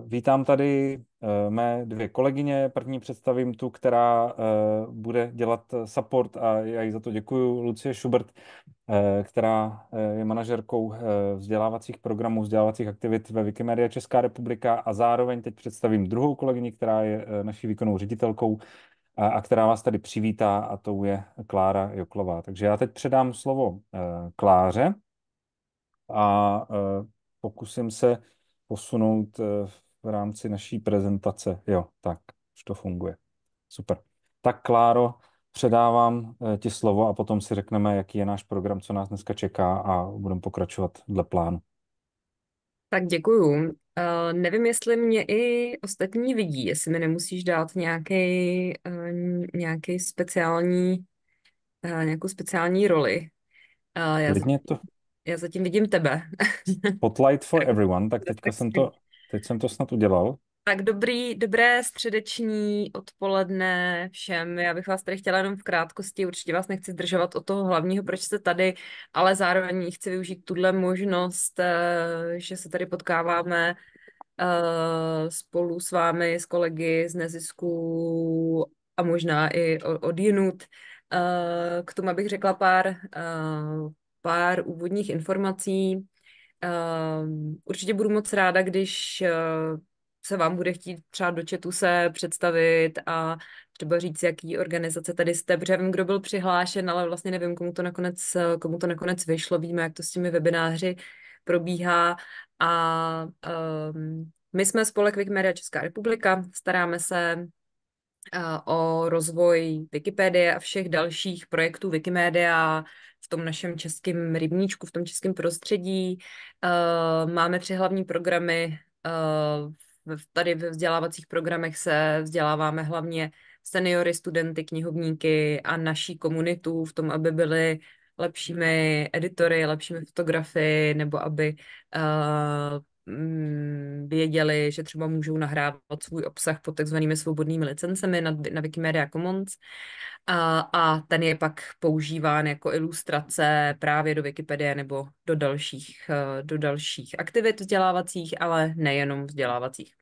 Eh, vítám tady eh, mé dvě kolegyně. První představím tu, která eh, bude dělat support a já jí za to děkuji, Lucie Schubert, která je manažerkou vzdělávacích programů, vzdělávacích aktivit ve Wikimedia Česká republika a zároveň teď představím druhou kolegyni, která je naší výkonnou ředitelkou a, a která vás tady přivítá a tou je Klára Joklová. Takže já teď předám slovo Kláře a pokusím se posunout v v rámci naší prezentace. Jo, tak, už to funguje. Super. Tak Kláro, předávám eh, ti slovo a potom si řekneme, jaký je náš program, co nás dneska čeká a budeme pokračovat dle plánu. Tak děkuju. Uh, nevím, jestli mě i ostatní vidí, jestli mi nemusíš dát nějaký, uh, eh, nějaký speciální, uh, nějakou speciální roli. Uh, já, zatím, to. já zatím vidím tebe. Spotlight for everyone, tak teďka jsem to Teď jsem to snad udělal. Tak dobrý, dobré středeční odpoledne všem. Já bych vás tady chtěla jenom v krátkosti, určitě vás nechci zdržovat od toho hlavního, proč jste tady, ale zároveň chci využít tuhle možnost, eh, že se tady potkáváme eh, spolu s vámi, s kolegy z nezisku a možná i od jinut. Eh, k tomu abych řekla pár, pár úvodních informací. Ehm, určitě budu moc ráda, když uh, se vám bude chtít třeba do četu se představit a třeba říct, jaký organizace tady jste, protože vím, kdo byl přihlášen, ale vlastně nevím, komu to nakonec, komu to nakonec vyšlo, víme, jak to s těmi webináři probíhá a um, my jsme spolek Wikimedia Česká republika, staráme se uh, o rozvoj Wikipedie a všech dalších projektů Wikimedia, v tom našem českém rybníčku, v tom českém prostředí. Eh, máme tři hlavní programy. Eh, tady ve vzdělávacích programech se vzděláváme hlavně seniory, studenty, knihovníky a naší komunitu v tom, aby byli lepšími editory, lepšími fotografy, nebo aby uh, Mm, věděli, že třeba můžou nahrávat svůj obsah pod takzvanými svobodnými licencemi na, na Wikimedia Commons jako a, a ten je pak používán jako ilustrace právě do Wikipedie nebo do dalších, eh, do dalších aktivit vzdělávacích, ale nejenom vzdělávacích.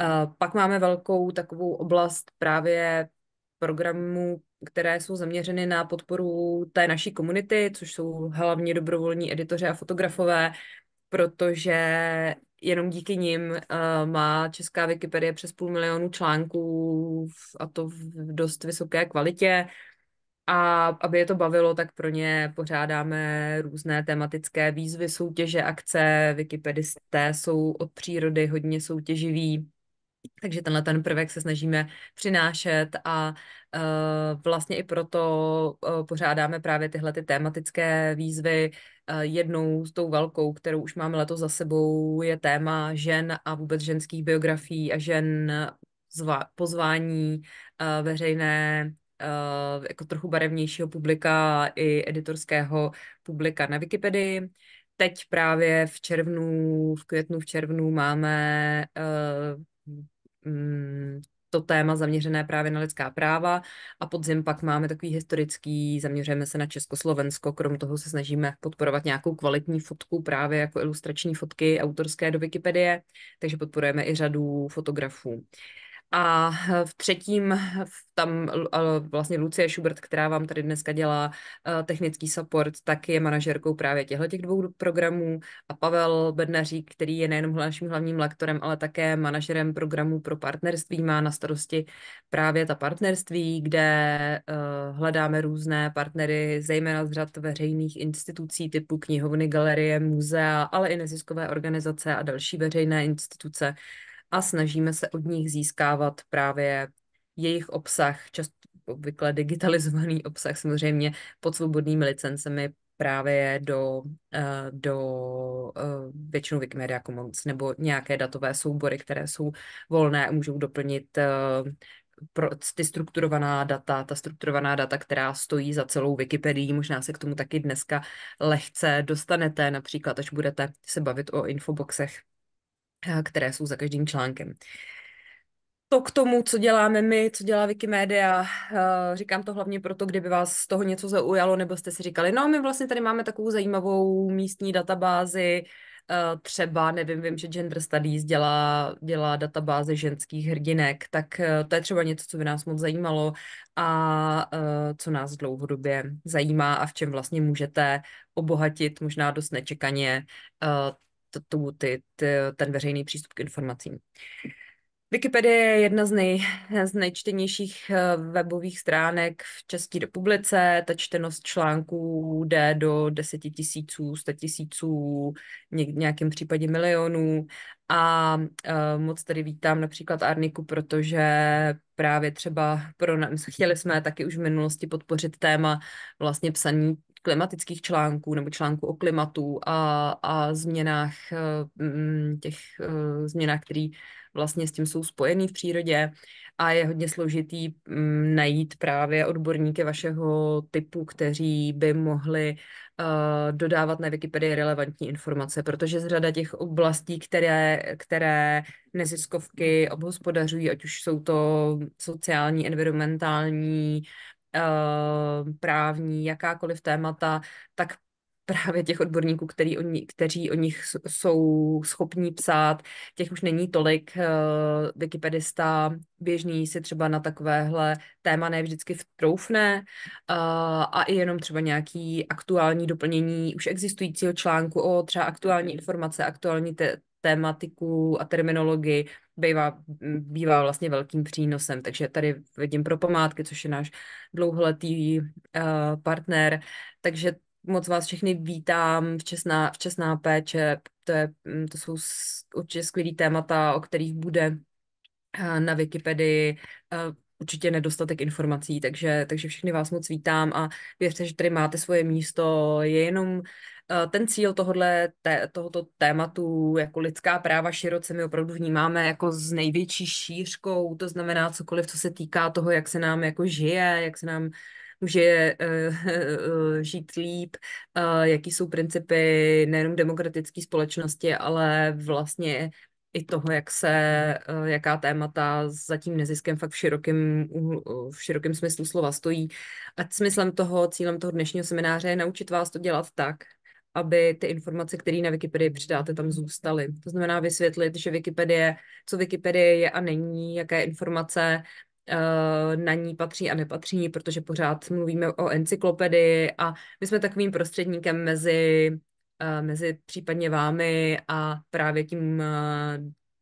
Eh, pak máme velkou takovou oblast právě programů, které jsou zaměřeny na podporu té naší komunity, což jsou hlavně dobrovolní editoři a fotografové protože jenom díky nim uh, má česká Wikipedie přes půl milionu článků v, a to v dost vysoké kvalitě. A aby je to bavilo, tak pro ně pořádáme různé tematické výzvy, soutěže, akce. Wikipedisté jsou od přírody hodně soutěživí takže tenhle ten prvek se snažíme přinášet a eh, vlastně i proto eh, pořádáme právě tyhle ty tématické výzvy. Eh, jednou s tou velkou, kterou už máme letos za sebou, je téma žen a vůbec ženských biografií a žen pozvání veřejné jako trochu barevnějšího publika i editorského publika na Wikipedii teď právě v červnu, v květnu, v červnu máme Mm, to téma zaměřené právě na lidská práva a podzim pak máme takový historický, zaměřujeme se na Československo, krom toho se snažíme podporovat nějakou kvalitní fotku právě jako ilustrační fotky autorské do Wikipedie, takže podporujeme i řadu fotografů. A v třetím tam vlastně Lucie Schubert, která vám tady dneska dělá eh, technický support, tak je manažerkou právě těchto těch dvou programů a Pavel Bednařík, který je nejenom naším hlavním lektorem, ale také manažerem programu pro partnerství, má na starosti právě ta partnerství, kde eh, hledáme různé partnery, zejména z řad veřejných institucí typu knihovny, galerie, muzea, ale i neziskové organizace a další veřejné instituce, a snažíme se od nich získávat právě jejich obsah, často obvykle digitalizovaný obsah, samozřejmě pod svobodnými licencemi právě do, eh, do eh, většinou Wikimedia Commons jako nebo nějaké datové soubory, které jsou volné a můžou doplnit eh, pro ty strukturovaná data, ta strukturovaná data, která stojí za celou Wikipedii, možná se k tomu taky dneska lehce dostanete, například až budete se bavit o infoboxech Eh, které jsou za každým článkem. To k tomu, co děláme my, co dělá Wikimedia, eh, říkám to hlavně proto, kdyby vás z toho něco zaujalo, nebo jste si říkali, no my vlastně tady máme takovou zajímavou místní databázi, eh, třeba, nevím, vím, že Gender Studies dělá, dělá databáze ženských hrdinek, tak to je třeba něco, co by nás moc zajímalo a co nás dlouhodobě zajímá a v čem vlastně můžete obohatit možná dost nečekaně tu, ty, ty, ten veřejný přístup k informacím. Wikipedie je jedna z, nej, z nejčtenějších eh, webových stránek v České republice. Ta čtenost článků jde do deseti tisíců, sta tisíců, v nějakém případě milionů. A uh, moc tady vítám například Arniku, protože právě třeba pro nás, chtěli jsme taky už v minulosti podpořit téma vlastně psaní klimatických článků nebo článků o klimatu a, a změnách, eh, mm, těch eh, změnách, které vlastně s tím jsou spojený v přírodě a je hodně složitý mm, najít právě odborníky vašeho typu, kteří by mohli eh, dodávat na Wikipedii relevantní informace, protože z řada těch oblastí, které, které neziskovky obhospodařují, ať už jsou to sociální, environmentální, Eh, právní, jakákoliv témata, tak právě těch odborníků, který o ní, kteří o nich jsou schopní psát, těch už není tolik. Eh, wikipedista běžný si třeba na takovéhle téma ne vždycky vtroufne eh, a i jenom třeba nějaký aktuální doplnění už existujícího článku o třeba aktuální mm-hmm. informace, aktuální te- tématiku a terminologii bývá, bývá vlastně velkým přínosem. Takže tady vidím pro památky, což je náš dlouholetý uh, partner. Takže moc vás všechny vítám, včasná, včasná péče, to, je, mm, to jsou určitě skvělý témata, o kterých bude eh, na Wikipedii eh, určitě nedostatek informací, takže, takže všechny vás moc vítám a věřte, že tady máte svoje místo, je jenom Eh, ten cíl tohodle, te, tohoto tématu jako lidská práva široce my opravdu vnímáme jako s největší šířkou, to znamená cokoliv, co se týká toho, jak se nám jako žije, jak se nám může uh, žít líp, uh, jaký jsou principy nejenom demokratické společnosti, ale vlastně i toho, jak se, uh, jaká témata za tím neziskem fakt v širokém, uh, v širokém smyslu slova stojí. A smyslem toho, cílem toho dnešního semináře je naučit vás to dělat tak, aby ty informace, které na Wikipedii přidáte, tam zůstaly. To znamená vysvětlit, že Wikipedie, co Wikipedie je a není, jaké informace eh, na ní patří a nepatří, protože pořád mluvíme o encyklopedii a my jsme takovým prostředníkem mezi, eh, mezi případně vámi a právě tím eh,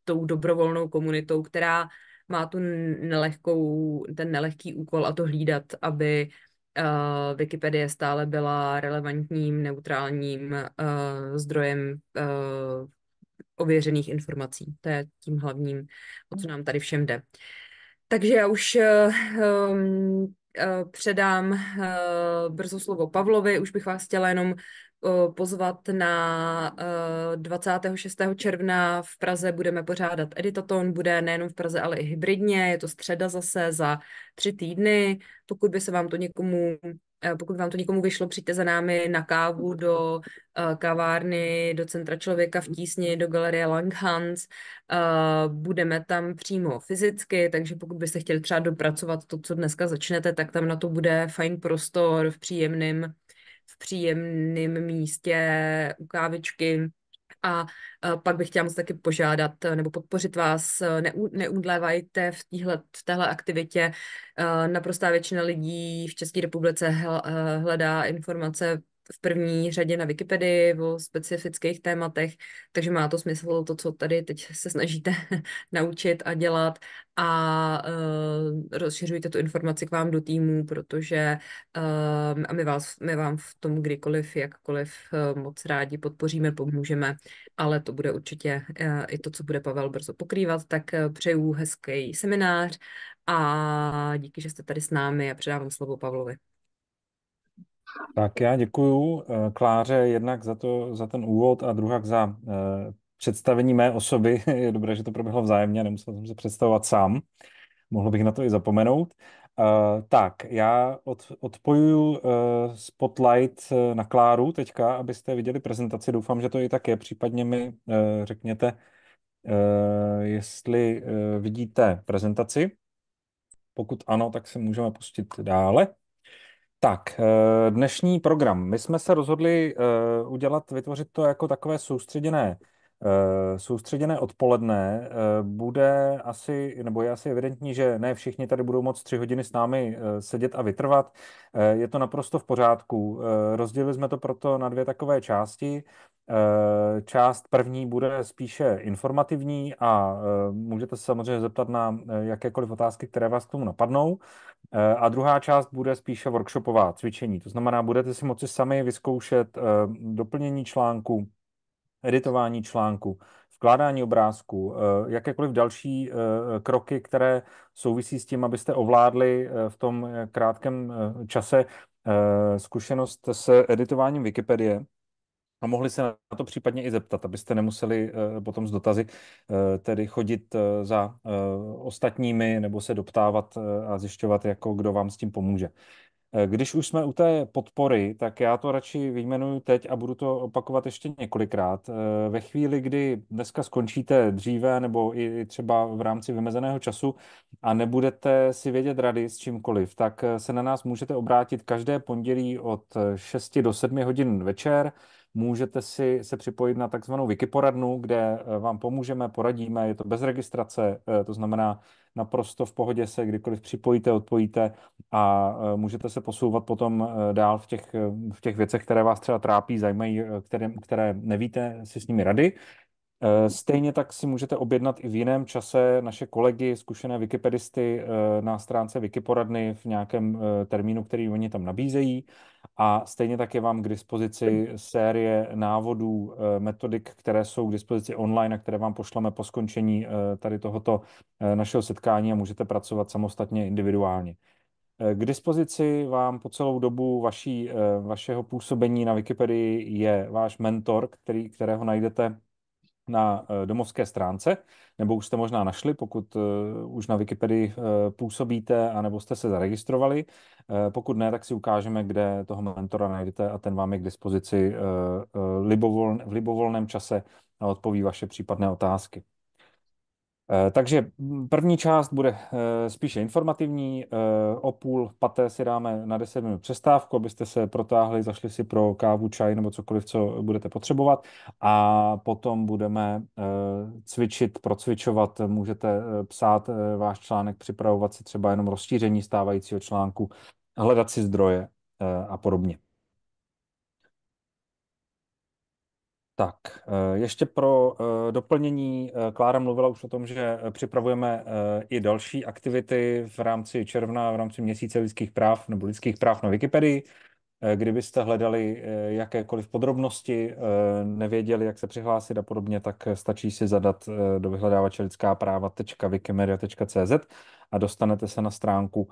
tou dobrovolnou komunitou, která má tu nelehkou, ten nelehký úkol a to hlídat, aby uh, Wikipedie stále byla relevantním, neutrálním uh, zdrojem uh, ověřených informací. To je tím hlavním, o co nám tady všem jde. Takže já už um, předám uh, brzo slovo Pavlovi, už bych vás chtěla jenom pozvat na 26. E, června v Praze budeme pořádat editaton, bude nejenom v Praze, ale i hybridně, je to středa zase za tři týdny. Pokud by se vám to někomu e, pokud vám to někomu vyšlo, přijďte za námi na kávu do e, kavárny, do Centra člověka v tísni, do galerie Langhans. budeme tam přímo fyzicky, takže pokud byste chtěli třeba dopracovat to, co dneska začnete, tak tam na to bude fajn prostor v příjemném v příjemném místě u kávičky. A e, pak bych chtěla moc taky požádat e, nebo podpořit vás, e, neudlevajte v, týhle, v téhle aktivitě. Naprostá většina lidí v České republice hledá informace v první řadě na Wikipedii o specifických tématech, takže má to smysl to, co tady teď se snažíte naučit a dělat a uh, rozšiřujte tu informaci k vám do týmu, protože uh, a my, vás, my vám v tom kdykoliv, jakkoliv uh, moc rádi podpoříme, pomůžeme, ale to bude určitě uh, i to, co bude Pavel brzo pokrývat, tak uh, přeju hezký seminář a díky, že jste tady s námi a předávám slovo Pavlovi. Tak já děkuju eh, Kláře jednak za, to, za ten úvod a druhak za eh, představení mé osoby. Je dobré, že to proběhlo vzájemně, nemusel jsem se představovat sám. Mohl bych na to i zapomenout. Eh, tak, já od, odpojuju spotlight na Kláru teďka, abyste viděli prezentaci. Doufám, že to i tak je. Případně mi uh, řekněte, jestli vidíte prezentaci. Pokud ano, tak se můžeme pustit dále. Tak, eh, dnešní program. My jsme se rozhodli eh, udělat, vytvořit to jako takové soustředěné Eh, soustředěné odpoledne eh, bude asi, nebo je asi evidentní, že ne všichni tady budou moc tři hodiny s námi eh, sedět a vytrvat. Je to naprosto v pořádku. Rozdělili jsme to proto na dvě takové části. Část první bude spíše informativní a můžete se samozřejmě zeptat na jakékoliv otázky, které vás k tomu napadnou. A druhá část bude spíše workshopová cvičení. To znamená, budete si moci sami vyzkoušet doplnění článku, editování článku, vkládání obrázků, eh, jakékoliv další eh, kroky, které souvisí s tím, abyste ovládli eh, v tom krátkém čase zkušenost s editováním Wikipedie a mohli se na to případně i zeptat, abyste nemuseli potom z dotazy tedy chodit za ostatními nebo se doptávat a zjišťovat, jako kdo vám s tím pomůže. Eh, když už jsme u té podpory, tak já to radši vyjmenuju teď a budu to opakovat ještě několikrát. Eh, ve chvíli, kdy dneska skončíte dříve nebo i třeba v rámci vymezeného času a nebudete si vědět rady s čímkoliv, tak eh, se na nás můžete obrátit každé pondělí od 6 do 7 hodin večer. Můžete si se připojit na takzvanou Wikiporadnu, kde vám pomůžeme, poradíme, je to bez registrace, to znamená, naprosto v pohodě se kdykoliv připojíte, odpojíte a e, můžete se posouvat potom e, dál v těch, e, v těch věcech, které vás třeba trápí, zajímají, které, které nevíte si s nimi rady, Eh, stejně tak si můžete objednat i v jiném čase naše kolegy, zkušené wikipedisty eh, na stránce Wikiporadny v nějakém eh, termínu, který oni tam nabízejí. A stejně tak je vám k dispozici série návodů, metodik, které jsou k dispozici online a které vám pošleme po skončení tady tohoto našeho setkání a můžete pracovat samostatně individuálně. K dispozici vám po celou dobu vaší, vašeho působení na Wikipedii je váš mentor, který, kterého najdete na eh, domovské stránce, nebo už jste možná našli, pokud eh, už na Wikipedii eh, působíte, anebo jste se zaregistrovali. Pokud ne, tak si ukážeme, kde toho mentora najdete a ten vám je k dispozici v libovolném čase a odpoví vaše případné otázky. Eh, takže první část bude eh, spíše informativní. Eh, o půl paté si dáme na 10 minut přestávku, abyste se protáhli, zašli si pro kávu, čaj nebo cokoliv, co budete potřebovat. A potom budeme cvičit, procvičovat. Můžete psát váš článek, připravovat si třeba jenom rozšíření stávajícího článku, hledat si zdroje a podobně. Tak, eh, ještě pro eh, doplnění, eh, Klára mluvila už o tom, že připravujeme i další aktivity v rámci června, v rámci měsíce lidských práv nebo lidských práv na Wikipedii. Kdybyste hledali jakékoliv podrobnosti, nevěděli, jak se přihlásit a podobně, tak stačí si zadat do vyhledávače lidská práva.wikimedia.cz a dostanete se na stránku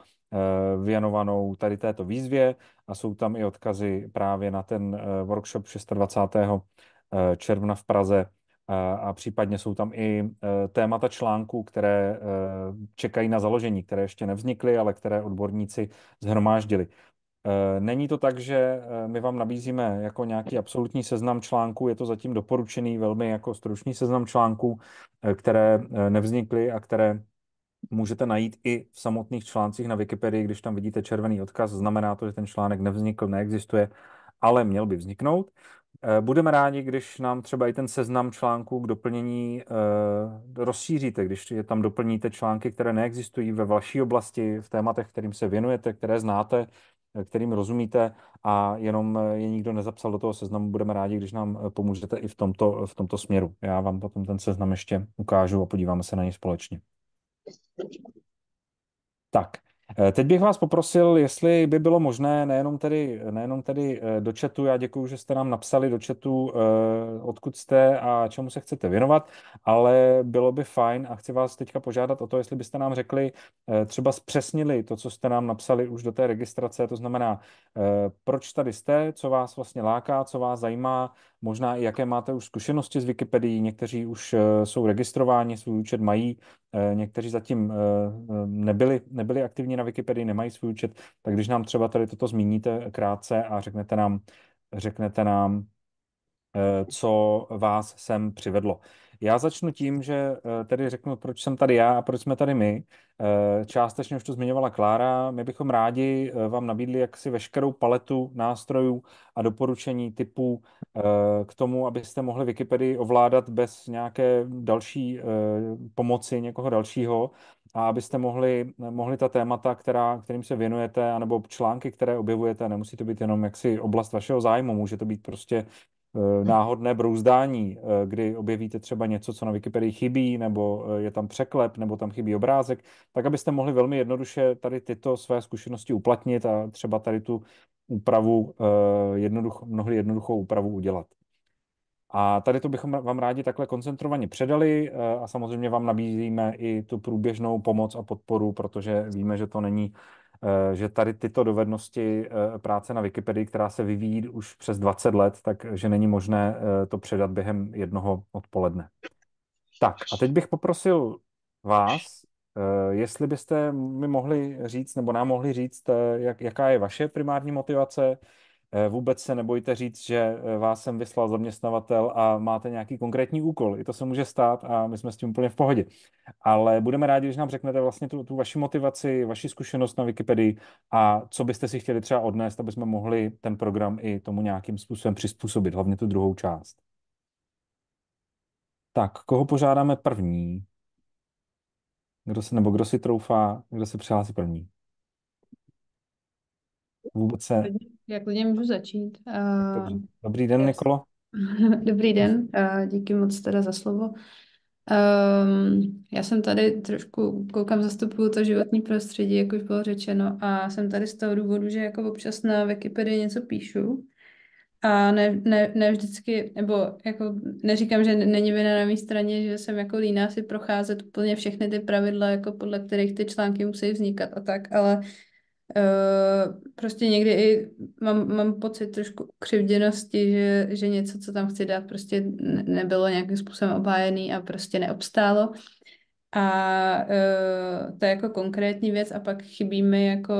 věnovanou tady této výzvě a jsou tam i odkazy právě na ten workshop 26 Eh, června v Praze a případně jsou tam i eh, témata článků, které eh, čekají na založení, které ještě nevznikly, ale které odborníci zhromáždili. Není to tak, že my vám nabízíme jako nějaký absolutní seznam článků, je to zatím doporučený velmi jako stručný seznam článků, které nevznikly a které můžete najít i v samotných článcích na Wikipedii, když tam vidíte červený odkaz, znamená to, že ten článek nevznikl, neexistuje, ale měl by vzniknout. Eh, budeme rádi, když nám třeba i ten seznam článků k doplnění eh, rozšíříte, když je tam doplníte články, které neexistují ve vaší oblasti, v tématech, kterým se věnujete, které znáte, eh, kterým rozumíte a jenom je nikdo nezapsal do toho seznamu. Budeme rádi, když nám pomůžete i v tomto, v tomto směru. Já vám potom ten seznam ještě ukážu a podíváme se na něj společně. Tak, Eh, teď bych vás poprosil, jestli by bylo možné nejenom tedy, nejenom tedy eh, do chatu, já děkuji, že jste nám napsali do chatu, eh, odkud jste a čemu se chcete věnovat, ale bylo by fajn a chci vás teďka požádat o to, jestli byste nám řekli, třeba zpřesnili to, co jste nám napsali už do té registrace, to znamená, proč tady jste, co vás vlastně láká, co vás zajímá, možná i jaké máte už zkušenosti s Wikipedii, Někteří už eh, jsou registrováni, svůj účet mají, eh, někteří zatím eh, nebyli, nebyli aktivní na Wikipedii, nemají svůj účet. Tak když nám třeba tady toto zmíníte krátce a řeknete nám, řeknete nám co vás sem přivedlo. Já začnu tím, že eh, tedy řeknu, proč jsem tady já a proč jsme tady my. Eh, částečně už to zmiňovala Klára. My bychom rádi eh, vám nabídli jaksi veškerou paletu nástrojů a doporučení typů k tomu, abyste mohli Wikipedii ovládat bez nějaké další pomoci někoho dalšího a abyste mohli, mohli ta témata, která, kterým se věnujete, anebo články, které objevujete, nemusí to být jenom jaksi oblast vašeho zájmu, může to být prostě Eh, náhodné brouzdání, eh, kdy objevíte třeba něco, co na Wikipedii chybí, nebo eh, je tam překlep, nebo tam chybí obrázek, tak abyste mohli velmi jednoduše tady tyto své zkušenosti uplatnit a třeba tady tu úpravu, jednoduch, mnohdy jednoduchou úpravu udělat. A tady to bychom vám rádi takhle koncentrovaně předali a samozřejmě vám nabízíme i tu průběžnou pomoc a podporu, protože víme, že to není Eh, že tady tyto dovednosti eh, práce na Wikipedii, která se vyvíjí už přes 20 let, takže eh, není možné to předat během jednoho odpoledne. Tak a teď bych poprosil vás, jestli byste mi mohli říct, nebo nám mohli říct, jak, jaká je vaše primární motivace, Eh, vůbec se nebojte říct, že eh, vás sem vyslal zaměstnavatel a máte nějaký konkrétní úkol. I to se může stát a my jsme s tím úplně v pohodě. Ale budeme rádi, když nám řeknete vlastně tu, tu vaši motivaci, vaši zkušenost na Wikipedii a co byste si chtěli třeba odnést, aby jsme mohli ten program i tomu nějakým způsobem přizpůsobit, hlavně tu druhou část. Tak, koho požádáme první? Kdo se, nebo kdo si troufá, kdo se přihlásí první? vůbec se... Já klidně můžu začít. Eh, dobrý, dobrý den, Nikolo. Dobrý den, eh, díky moc teda za slovo. Um, já jsem tady trošku, koukám, zastupuju to životní prostředí, jak už bylo řečeno, a jsem tady z toho důvodu, že jako občas na Wikipedii něco píšu a ne, ne, ne vždycky, nebo jako neříkám, že není vina na mé straně, že jsem jako líná si procházet úplně všechny ty pravidla, jako podle kterých ty články musí vznikat a tak, ale Eh, prostě někdy i mám, mám pocit trošku křivděnosti, že, že něco, co tam chci dát, prostě nebylo nějakým způsobem obhájený a prostě neobstálo. A uh, to je jako konkrétní věc a pak chybí mi jako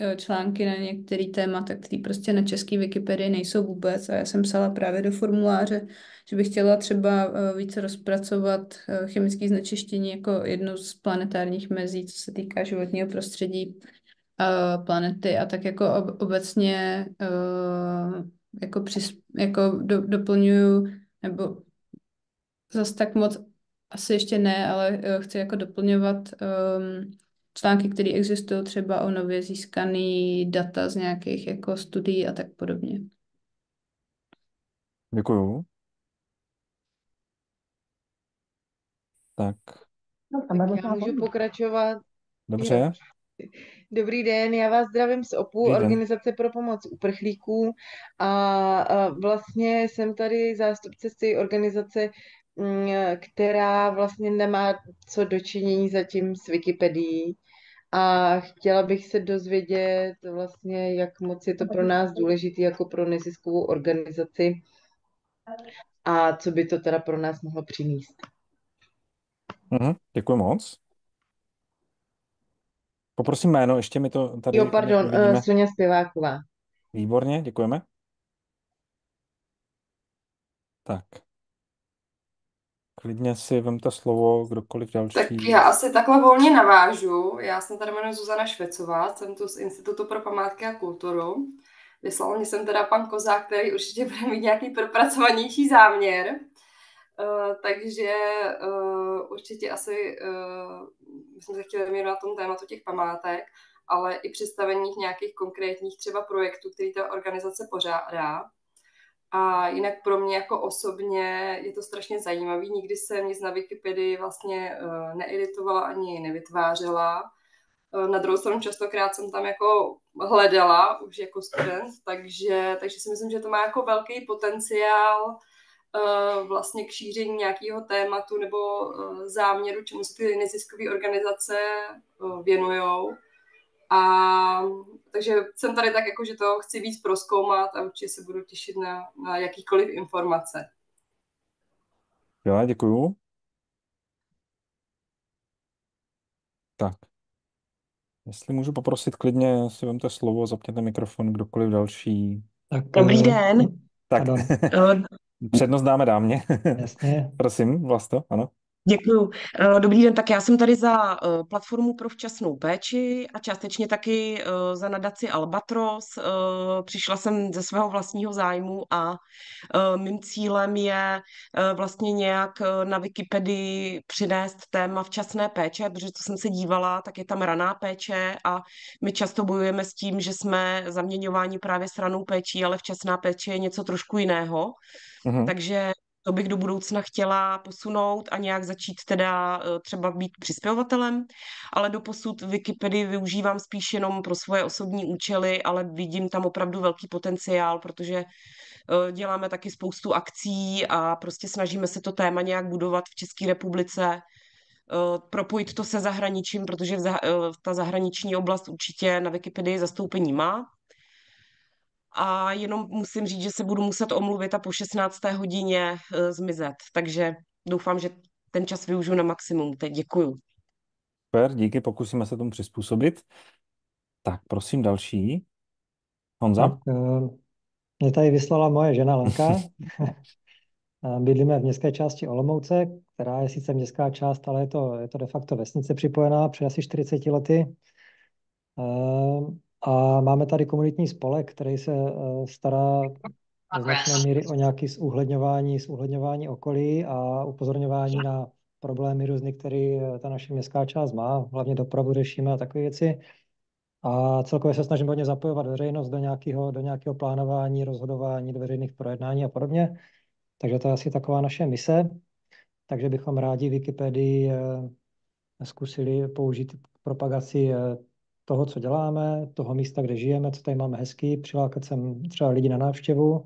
uh, články na některý témata, které prostě na české Wikipedii nejsou vůbec a já jsem psala právě do formuláře, že bych chtěla třeba uh, více rozpracovat uh, chemické znečištění jako jednu z planetárních mezí, co se týká životního prostředí planety a tak jako ob, obecně uh, jako, přis, jako do, doplňuju nebo zase tak moc asi ještě ne, ale uh, chci jako doplňovat um, články, které existují třeba o nově získaný data z nějakých jako studií a tak podobně. Děkuju. Tak. No, tak já můžu pokračovat. Dobře. Dobrý den, já vás zdravím z OPU, Dobrý Organizace den. pro pomoc uprchlíků a vlastně jsem tady zástupce z té organizace, mm, která vlastně nemá co dočinění zatím s Wikipedií a chtěla bych se dozvědět vlastně, jak moc je to pro nás důležité jako pro neziskovou organizaci a co by to teda pro nás mohlo přinést. Mhm, děkuji moc. Poprosím jméno, ještě mi to tady... Jo, pardon, uh, eh, Sonja Spiváková. Výborně, děkujeme. Tak. Klidně si to slovo, kdokoliv další. Tak já asi takhle volně navážu. Já jsem tady jmenuji Zuzana Švecová, jsem tu z Institutu pro památky a kulturu. Vyslal mě jsem teda pan Kozák, který určitě bude mít nějaký propracovanější záměr. Eh, takže uh, určitě asi uh, eh, bychom se chtěli věnovat tom tématu těch památek, ale i představeních nějakých konkrétních třeba projektů, který ta organizace pořádá. A jinak pro mě jako osobně je to strašně zajímavé. Nikdy jsem nic na Wikipedii vlastně uh, needitovala ani nevytvářela. na druhou stranu častokrát jsem tam jako hledala už jako student, takže, takže si myslím, že to má jako velký potenciál Eh, vlastně k šíření nějakého tématu nebo eh, záměru, čemu se ty neziskové organizace eh, věnují. A takže jsem tady tak, jako, že to chci víc proskoumat a určitě se budu těšit na, na jakýkoliv informace. Jo, děkuju. Tak. Jestli můžu poprosit klidně, si vemte slovo, zapněte mikrofon, kdokoliv další. Tak, Dobrý den. Tak. Přednost dáme dámě. Jasně. Prosím, Vlasto, ano. Děkuji. Eh, dobrý den, tak já jsem tady za eh, platformu pro včasnou péči a částečně taky eh, za nadaci Albatros. Přišla jsem ze svého vlastního zájmu a mým cílem je vlastně nějak na Wikipedii přinést téma včasné péče, protože co jsem se dívala, tak je tam raná péče a my často bojujeme s tím, že jsme zaměňováni právě s ranou péčí, ale včasná péče je něco trošku jiného. Mm-hmm. Takže to bych do budoucna chtěla posunout a nějak začít teda eh, třeba být přispěvatelem, ale do posud Wikipedii využívám spíš jenom pro svoje osobní účely, ale vidím tam opravdu velký potenciál, protože eh, děláme taky spoustu akcí a prostě snažíme se to téma nějak budovat v České republice, eh, propojit to se zahraničím, protože ta zahraniční oblast určitě na Wikipedii zastoupení má a jenom musím říct, že se budu muset omluvit a po 16. hodině eh, zmizet. Takže doufám, že ten čas využiju na maximum. Teď děkuju. Super, díky, pokusíme se tomu přizpůsobit. Tak prosím další. Honza? Tak, eh, mě tady vyslala moje žena Lenka. Bydlíme v městské části Olomouce, která je sice městská část, ale je to, je to de facto vesnice připojená před asi 40 lety. Eh, a máme tady komunitní spolek, který se eh, stará do značné míry o nějaké zúhledňování, zúhledňování okolí a upozorňování na problémy různý, které eh, ta naše městská část má. Hlavně dopravu řešíme a takové věci. A celkově se snažím hodně zapojovat veřejnost do nějakého, do nějakého plánování, rozhodování, do veřejných projednání a podobně. Takže to je asi taková naše mise. Takže bychom rádi Wikipedii eh, zkusili použít k propagaci toho, co děláme, toho místa, kde žijeme, co tady máme hezký přilákat sem třeba lidi na návštěvu,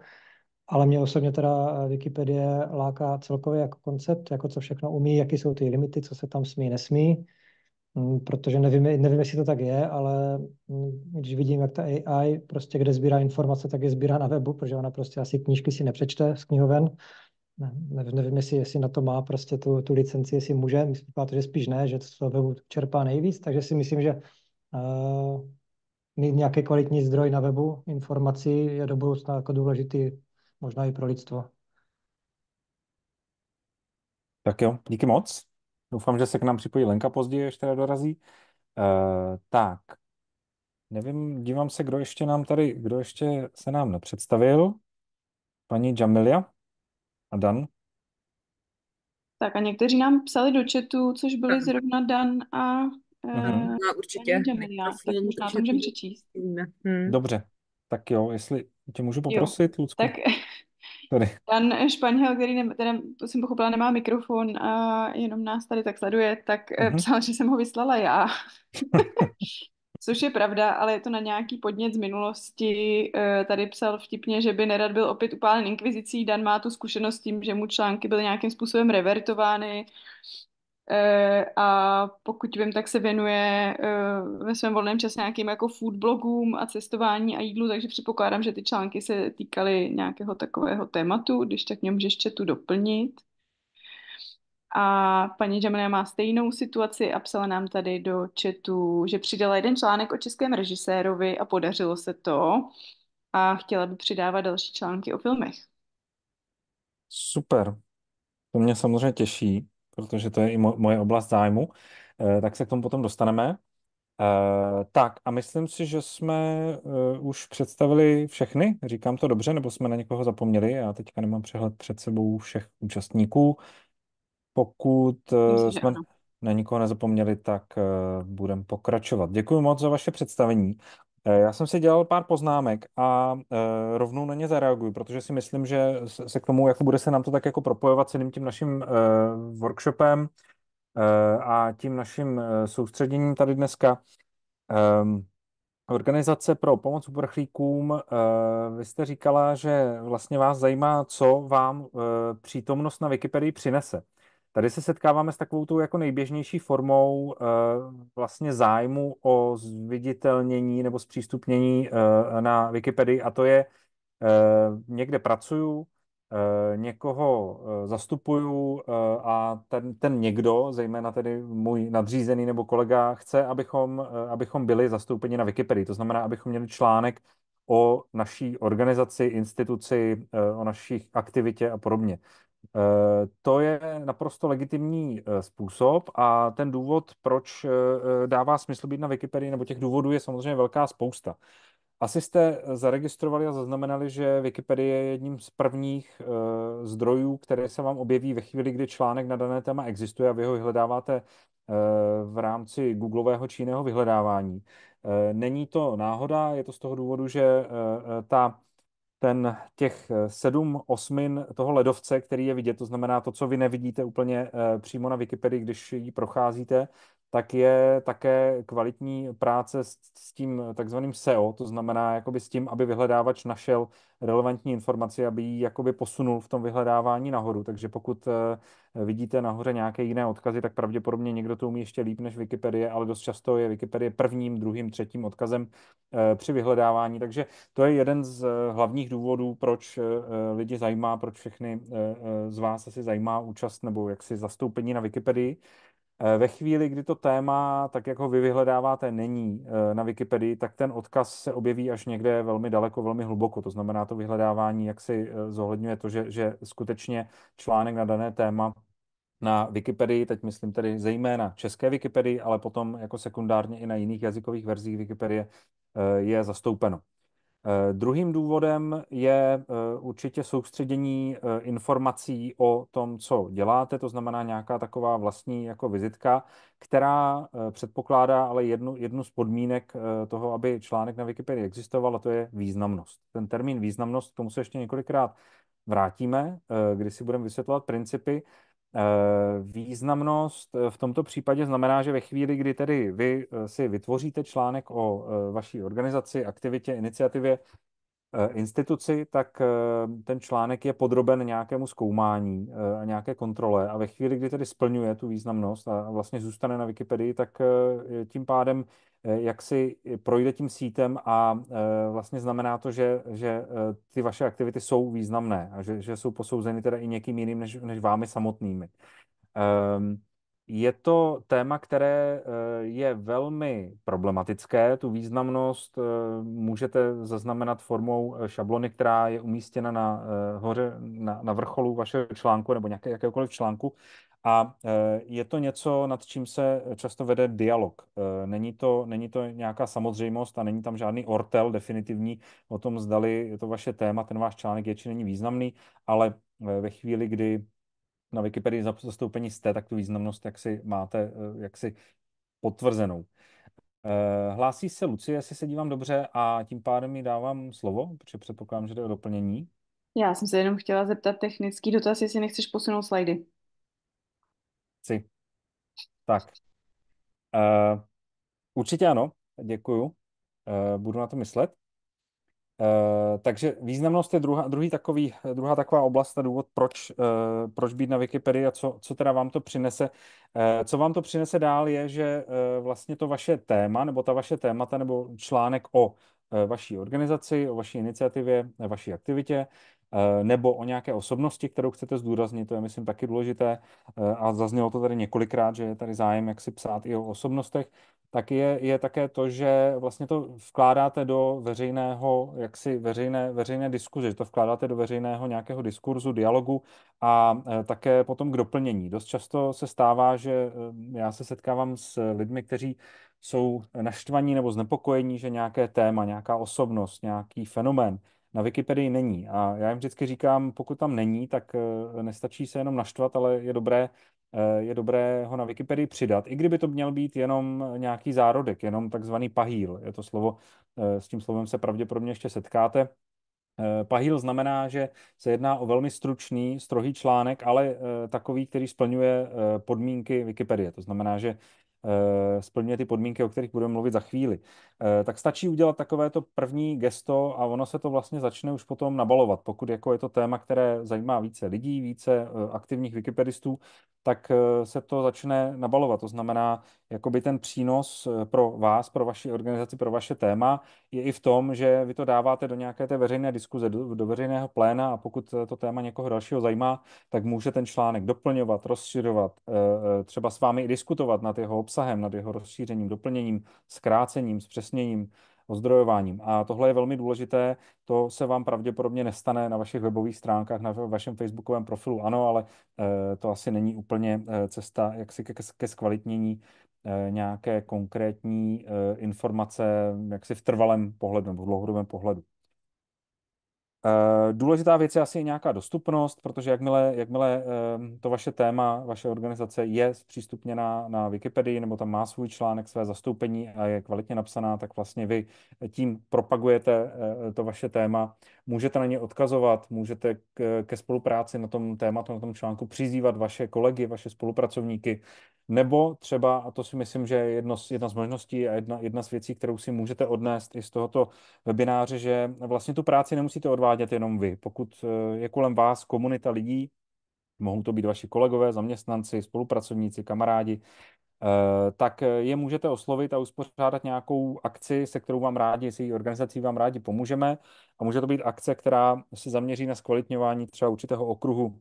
ale mě osobně teda eh, Wikipedie láká celkově jako koncept, jako co všechno umí, jaký jsou ty limity, co se tam smí, nesmí, mm, protože nevím, nevím, jestli to tak je, ale mm, když vidím, jak ta AI prostě kde sbírá informace, tak je sbírá na webu, protože ona prostě asi knížky si nepřečte z knihoven, ne, nevím, jestli, jestli na to má prostě tu, tu licenci, jestli může, myslím, že spíš ne, že to z webu čerpá nejvíc, takže si myslím, že Uh, mít nějaký kvalitní zdroj na webu informací je do budoucna jako důležitý možná i pro lidstvo. Tak jo, díky moc. Doufám, že se k nám připojí Lenka později, až teda dorazí. Uh, tak, nevím, dívám se, kdo ještě nám tady, kdo ještě se nám nepředstavil. Paní Jamilia a Dan. Tak a někteří nám psali do chatu, což byli zrovna Dan a Eh, no, určitě. Prostě můžeme, já, tak možná můžeme přečíst. Hmm. Dobře, tak jo, jestli tě můžu poprosit, jo. Lucku. Tak tady. ten Španěl, který ne, teda jsem pochopila, nemá mikrofon a jenom nás tady tak sleduje, tak uh-huh. psal, že jsem ho vyslala já. Což je pravda, ale je to na nějaký podnět z minulosti. Eh, tady psal vtipně, že by nerad byl opět upálen inkvizicí. Dan má tu zkušenost s tím, že mu články byly nějakým způsobem revertovány Eh, a pokud vím, tak se věnuje eh, ve svém volném čase nějakým jako food blogům a cestování a jídlu, takže předpokládám, že ty články se týkaly nějakého takového tématu, když tak mě můžeš tu doplnit. A paní Jamila má stejnou situaci a psala nám tady do četu, že přidala jeden článek o českém režisérovi a podařilo se to a chtěla by přidávat další články o filmech. Super, to mě samozřejmě těší protože to je i moje oblast zájmu, eh, tak se k tomu potom dostaneme. Eh, tak a myslím si, že jsme eh, už představili všechny, říkám to dobře, nebo jsme na někoho zapomněli, já teďka nemám přehled před sebou všech účastníků. Pokud myslím, jsme na nikoho nezapomněli, tak budeme pokračovat. Děkuji moc za vaše představení Eh, já jsem si dělal pár poznámek a eh, rovnou na ně zareaguju, protože si myslím, že se k tomu, jako bude se nám to tak jako propojovat celým tím naším eh, workshopem a tím naším soustředěním tady dneska. Ehm, organizace pro pomoc uprchlíkům, vy jste říkala, že vlastně vás zajímá, co vám přítomnost na Wikipedii přinese. Tady se setkáváme s takovou tou jako nejběžnější formou uh, vlastně zájmu o zviditelnění nebo zpřístupnění uh, na Wikipedii a to je uh, někde pracuju, někoho zastupuju a ten, ten někdo, zejména tedy můj nadřízený nebo kolega, chce, abychom, abychom byli zastoupeni na Wikipedii. To znamená, abychom měli článek o naší organizaci, instituci, o našich aktivitě a podobně. Eh, to je naprosto legitimní eh, způsob a ten důvod, proč eh, dává smysl být na Wikipedii, nebo těch důvodů je samozřejmě velká spousta. Asi jste zaregistrovali a zaznamenali, že Wikipedie je jedním z prvních zdrojů, které se vám objeví ve chvíli, kdy článek na dané téma existuje a vy ho vyhledáváte v rámci googlového či jiného vyhledávání. Není to náhoda, je to z toho důvodu, že ta ten těch eh, sedm osmin toho ledovce, který je vidět, to znamená to, co vy nevidíte úplně eh, přímo na Wikipedii, když ji procházíte, tak je také kvalitní práce s, s tím takzvaným SEO, to znamená jakoby s tím, aby vyhledávač našel relevantní informaci, aby ji jakoby posunul v tom vyhledávání nahoru. Takže pokud eh, vidíte nahoře nějaké jiné odkazy, tak pravděpodobně někdo to umí ještě líp než Wikipedie, ale dost často je Wikipedie prvním, druhým, třetím odkazem eh, při vyhledávání. Takže to je jeden z eh, hlavních důvodů, proč lidi zajímá, proč všechny z vás asi zajímá účast nebo jaksi zastoupení na Wikipedii. Eh, ve chvíli, kdy to téma, tak jak ho vy vyhledáváte, není eh, na Wikipedii, tak ten odkaz se objeví až někde velmi daleko, velmi hluboko. To znamená, to vyhledávání, jak si eh, zohledňuje to, že, že skutečně článek na dané téma na Wikipedii, teď myslím tedy zejména české Wikipedii, ale potom jako sekundárně i na jiných jazykových verzích Wikipedie je zastoupeno. Eh, druhým důvodem je eh, určitě soustředění eh, informací o tom, co děláte, to znamená nějaká taková vlastní jako vizitka, která předpokládá ale jednu, jednu z podmínek toho, aby článek na Wikipedii existoval, a to je významnost. Ten termín významnost, k tomu se ještě několikrát vrátíme, kdy si budeme vysvětlovat principy, Eh, významnost eh, v tomto případě znamená, že ve chvíli, kdy tedy vy eh, si vytvoříte článek o vaší organizaci, aktivitě, iniciativě, Eh, instituci, tak eh, ten článek je podroben nějakému zkoumání eh, a nějaké kontrole a ve chvíli, kdy tedy splňuje tu významnost a vlastně zůstane na Wikipedii, tak tím pádem jak si projde tím sítem a vlastně znamená to, že, že ty vaše aktivity jsou významné a že, že jsou posouzeny teda i někým jiným než, než vámi samotnými. Um, je to téma, které eh, je velmi problematické. Tu významnost eh, můžete zaznamenat formou eh, šablony, která je umístěna na, hoře, na, na vrcholu vašeho článku nebo nějaké, jakéhokoliv článku. A je to něco, nad čím se často vede dialog. Není to, není to nějaká samozřejmost a není tam žádný ortel definitivní o tom, zdali je to vaše téma, ten váš článek je či není významný, ale ve chvíli, kdy na Wikipedii zastoupení jste, tak tu významnost, jak si máte, eh, jak si potvrzenou. Eh, hlásí se Lucie, jestli se dívám dobře a tím pádem mi dávám slovo, protože předpokládám, že jde o doplnění. Já jsem se jenom chtěla zeptat technický dotaz, jestli nechceš posunout slajdy. Chci. Tak. Uh, určitě ano, děkuju. Uh, budu na to myslet. Eh, takže významnost je druhá, druhý takový, druhá taková oblast a důvod, proč, uh, proč být na Wikipedii a co, co teda vám to přinese. Uh, co vám to přinese dál je, že vlastně to vaše téma nebo ta vaše témata nebo článek o vaší organizaci, o vaší iniciativě, vaší aktivitě nebo o nějaké osobnosti, kterou chcete zdůraznit, to je myslím taky důležité a zaznělo to tady několikrát, že je tady zájem, jak si psát i o osobnostech, tak je, je také to, že vlastně to vkládáte do veřejného, jaksi veřejné, veřejné diskuze, že to vkládáte do veřejného nějakého diskurzu, dialogu a e, také potom k doplnění. Dost často se stává, že e, já se setkávám s lidmi, kteří jsou naštvaní nebo znepokojení, že nějaké téma, nějaká osobnost, nějaký fenomén na Wikipedii není. A já jim vždycky říkám, pokud tam není, tak eh, nestačí se jenom naštvat, ale je dobré, eh, je dobré ho na Wikipedii přidat. I kdyby to měl být jenom eh, nějaký zárodek, jenom takzvaný pahýl. Je to slovo, s tím slovem se pravděpodobně ještě setkáte. Pahýl znamená, že se jedná o velmi stručný, strohý článek, ale takový, který splňuje podmínky Wikipedie. To znamená, že Eh, splňuje ty podmínky, o kterých budeme mluvit za chvíli, eh, tak stačí udělat takovéto první gesto a ono se to vlastně začne už potom nabalovat. Pokud jako je to téma, které zajímá více lidí, více eh, aktivních wikipedistů, tak se to začne nabalovat. To znamená, jakoby ten přínos eh, pro vás, pro vaši organizaci, pro vaše téma je i v tom, že vy to dáváte do nějaké té veřejné diskuze, do, do veřejného pléna a pokud eh, to téma někoho dalšího zajímá, tak může ten článek doplňovat, rozšiřovat, eh, třeba s vámi i diskutovat nad jeho obsahem, nad jeho rozšířením, doplněním, zkrácením, zpřesněním ozdrojováním. A tohle je velmi důležité, to se vám pravděpodobně nestane na vašich webových stránkách, na vašem facebookovém profilu, ano, ale to asi není úplně cesta jak si ke, ke zkvalitnění Eh, nějaké konkrétní eh, informace jaksi v trvalém pohledu nebo v dlouhodobém pohledu. Eh, důležitá věc je asi nějaká dostupnost, protože jakmile, jakmile ehm, to vaše téma, vaše organizace je zpřístupněná na Wikipedii nebo tam má svůj článek, své zastoupení a je kvalitně napsaná, tak vlastně vy tím propagujete to vaše téma Můžete na ně odkazovat, můžete ke spolupráci na tom tématu, na tom článku přizývat vaše kolegy, vaše spolupracovníky, nebo třeba, a to si myslím, že je jedno, jedna z možností a jedna, jedna z věcí, kterou si můžete odnést i z tohoto webináře, že vlastně tu práci nemusíte odvádět jenom vy. Pokud eh, je kolem vás komunita lidí, mohou to být vaši kolegové, zaměstnanci, spolupracovníci, kamarádi, Eh, tak eh, je můžete oslovit a uspořádat nějakou akci, se kterou vám rádi, s její organizací vám rádi pomůžeme. A může to být akce, která se zaměří na zkvalitňování třeba určitého okruhu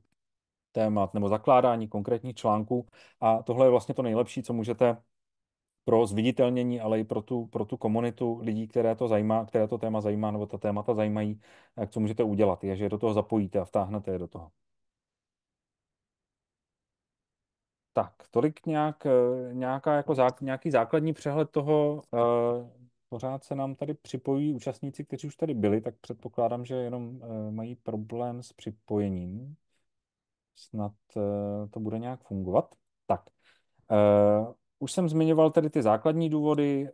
témat nebo zakládání konkrétních článků. A tohle je vlastně to nejlepší, co můžete pro zviditelnění, ale i pro tu, pro tu komunitu lidí, které to zajímá, které to téma zajímá nebo ta témata zajímají, eh, co můžete udělat, je, že do toho zapojíte a vtáhnete je do toho. Tak, tolik nějak, eh, nějaká jako zá, nějaký základní přehled toho, eh, pořád se nám tady připojí účastníci, kteří už tady byli, tak předpokládám, že jenom eh, mají problém s připojením. Snad to bude nějak fungovat. Tak, už jsem zmiňoval tedy ty základní důvody.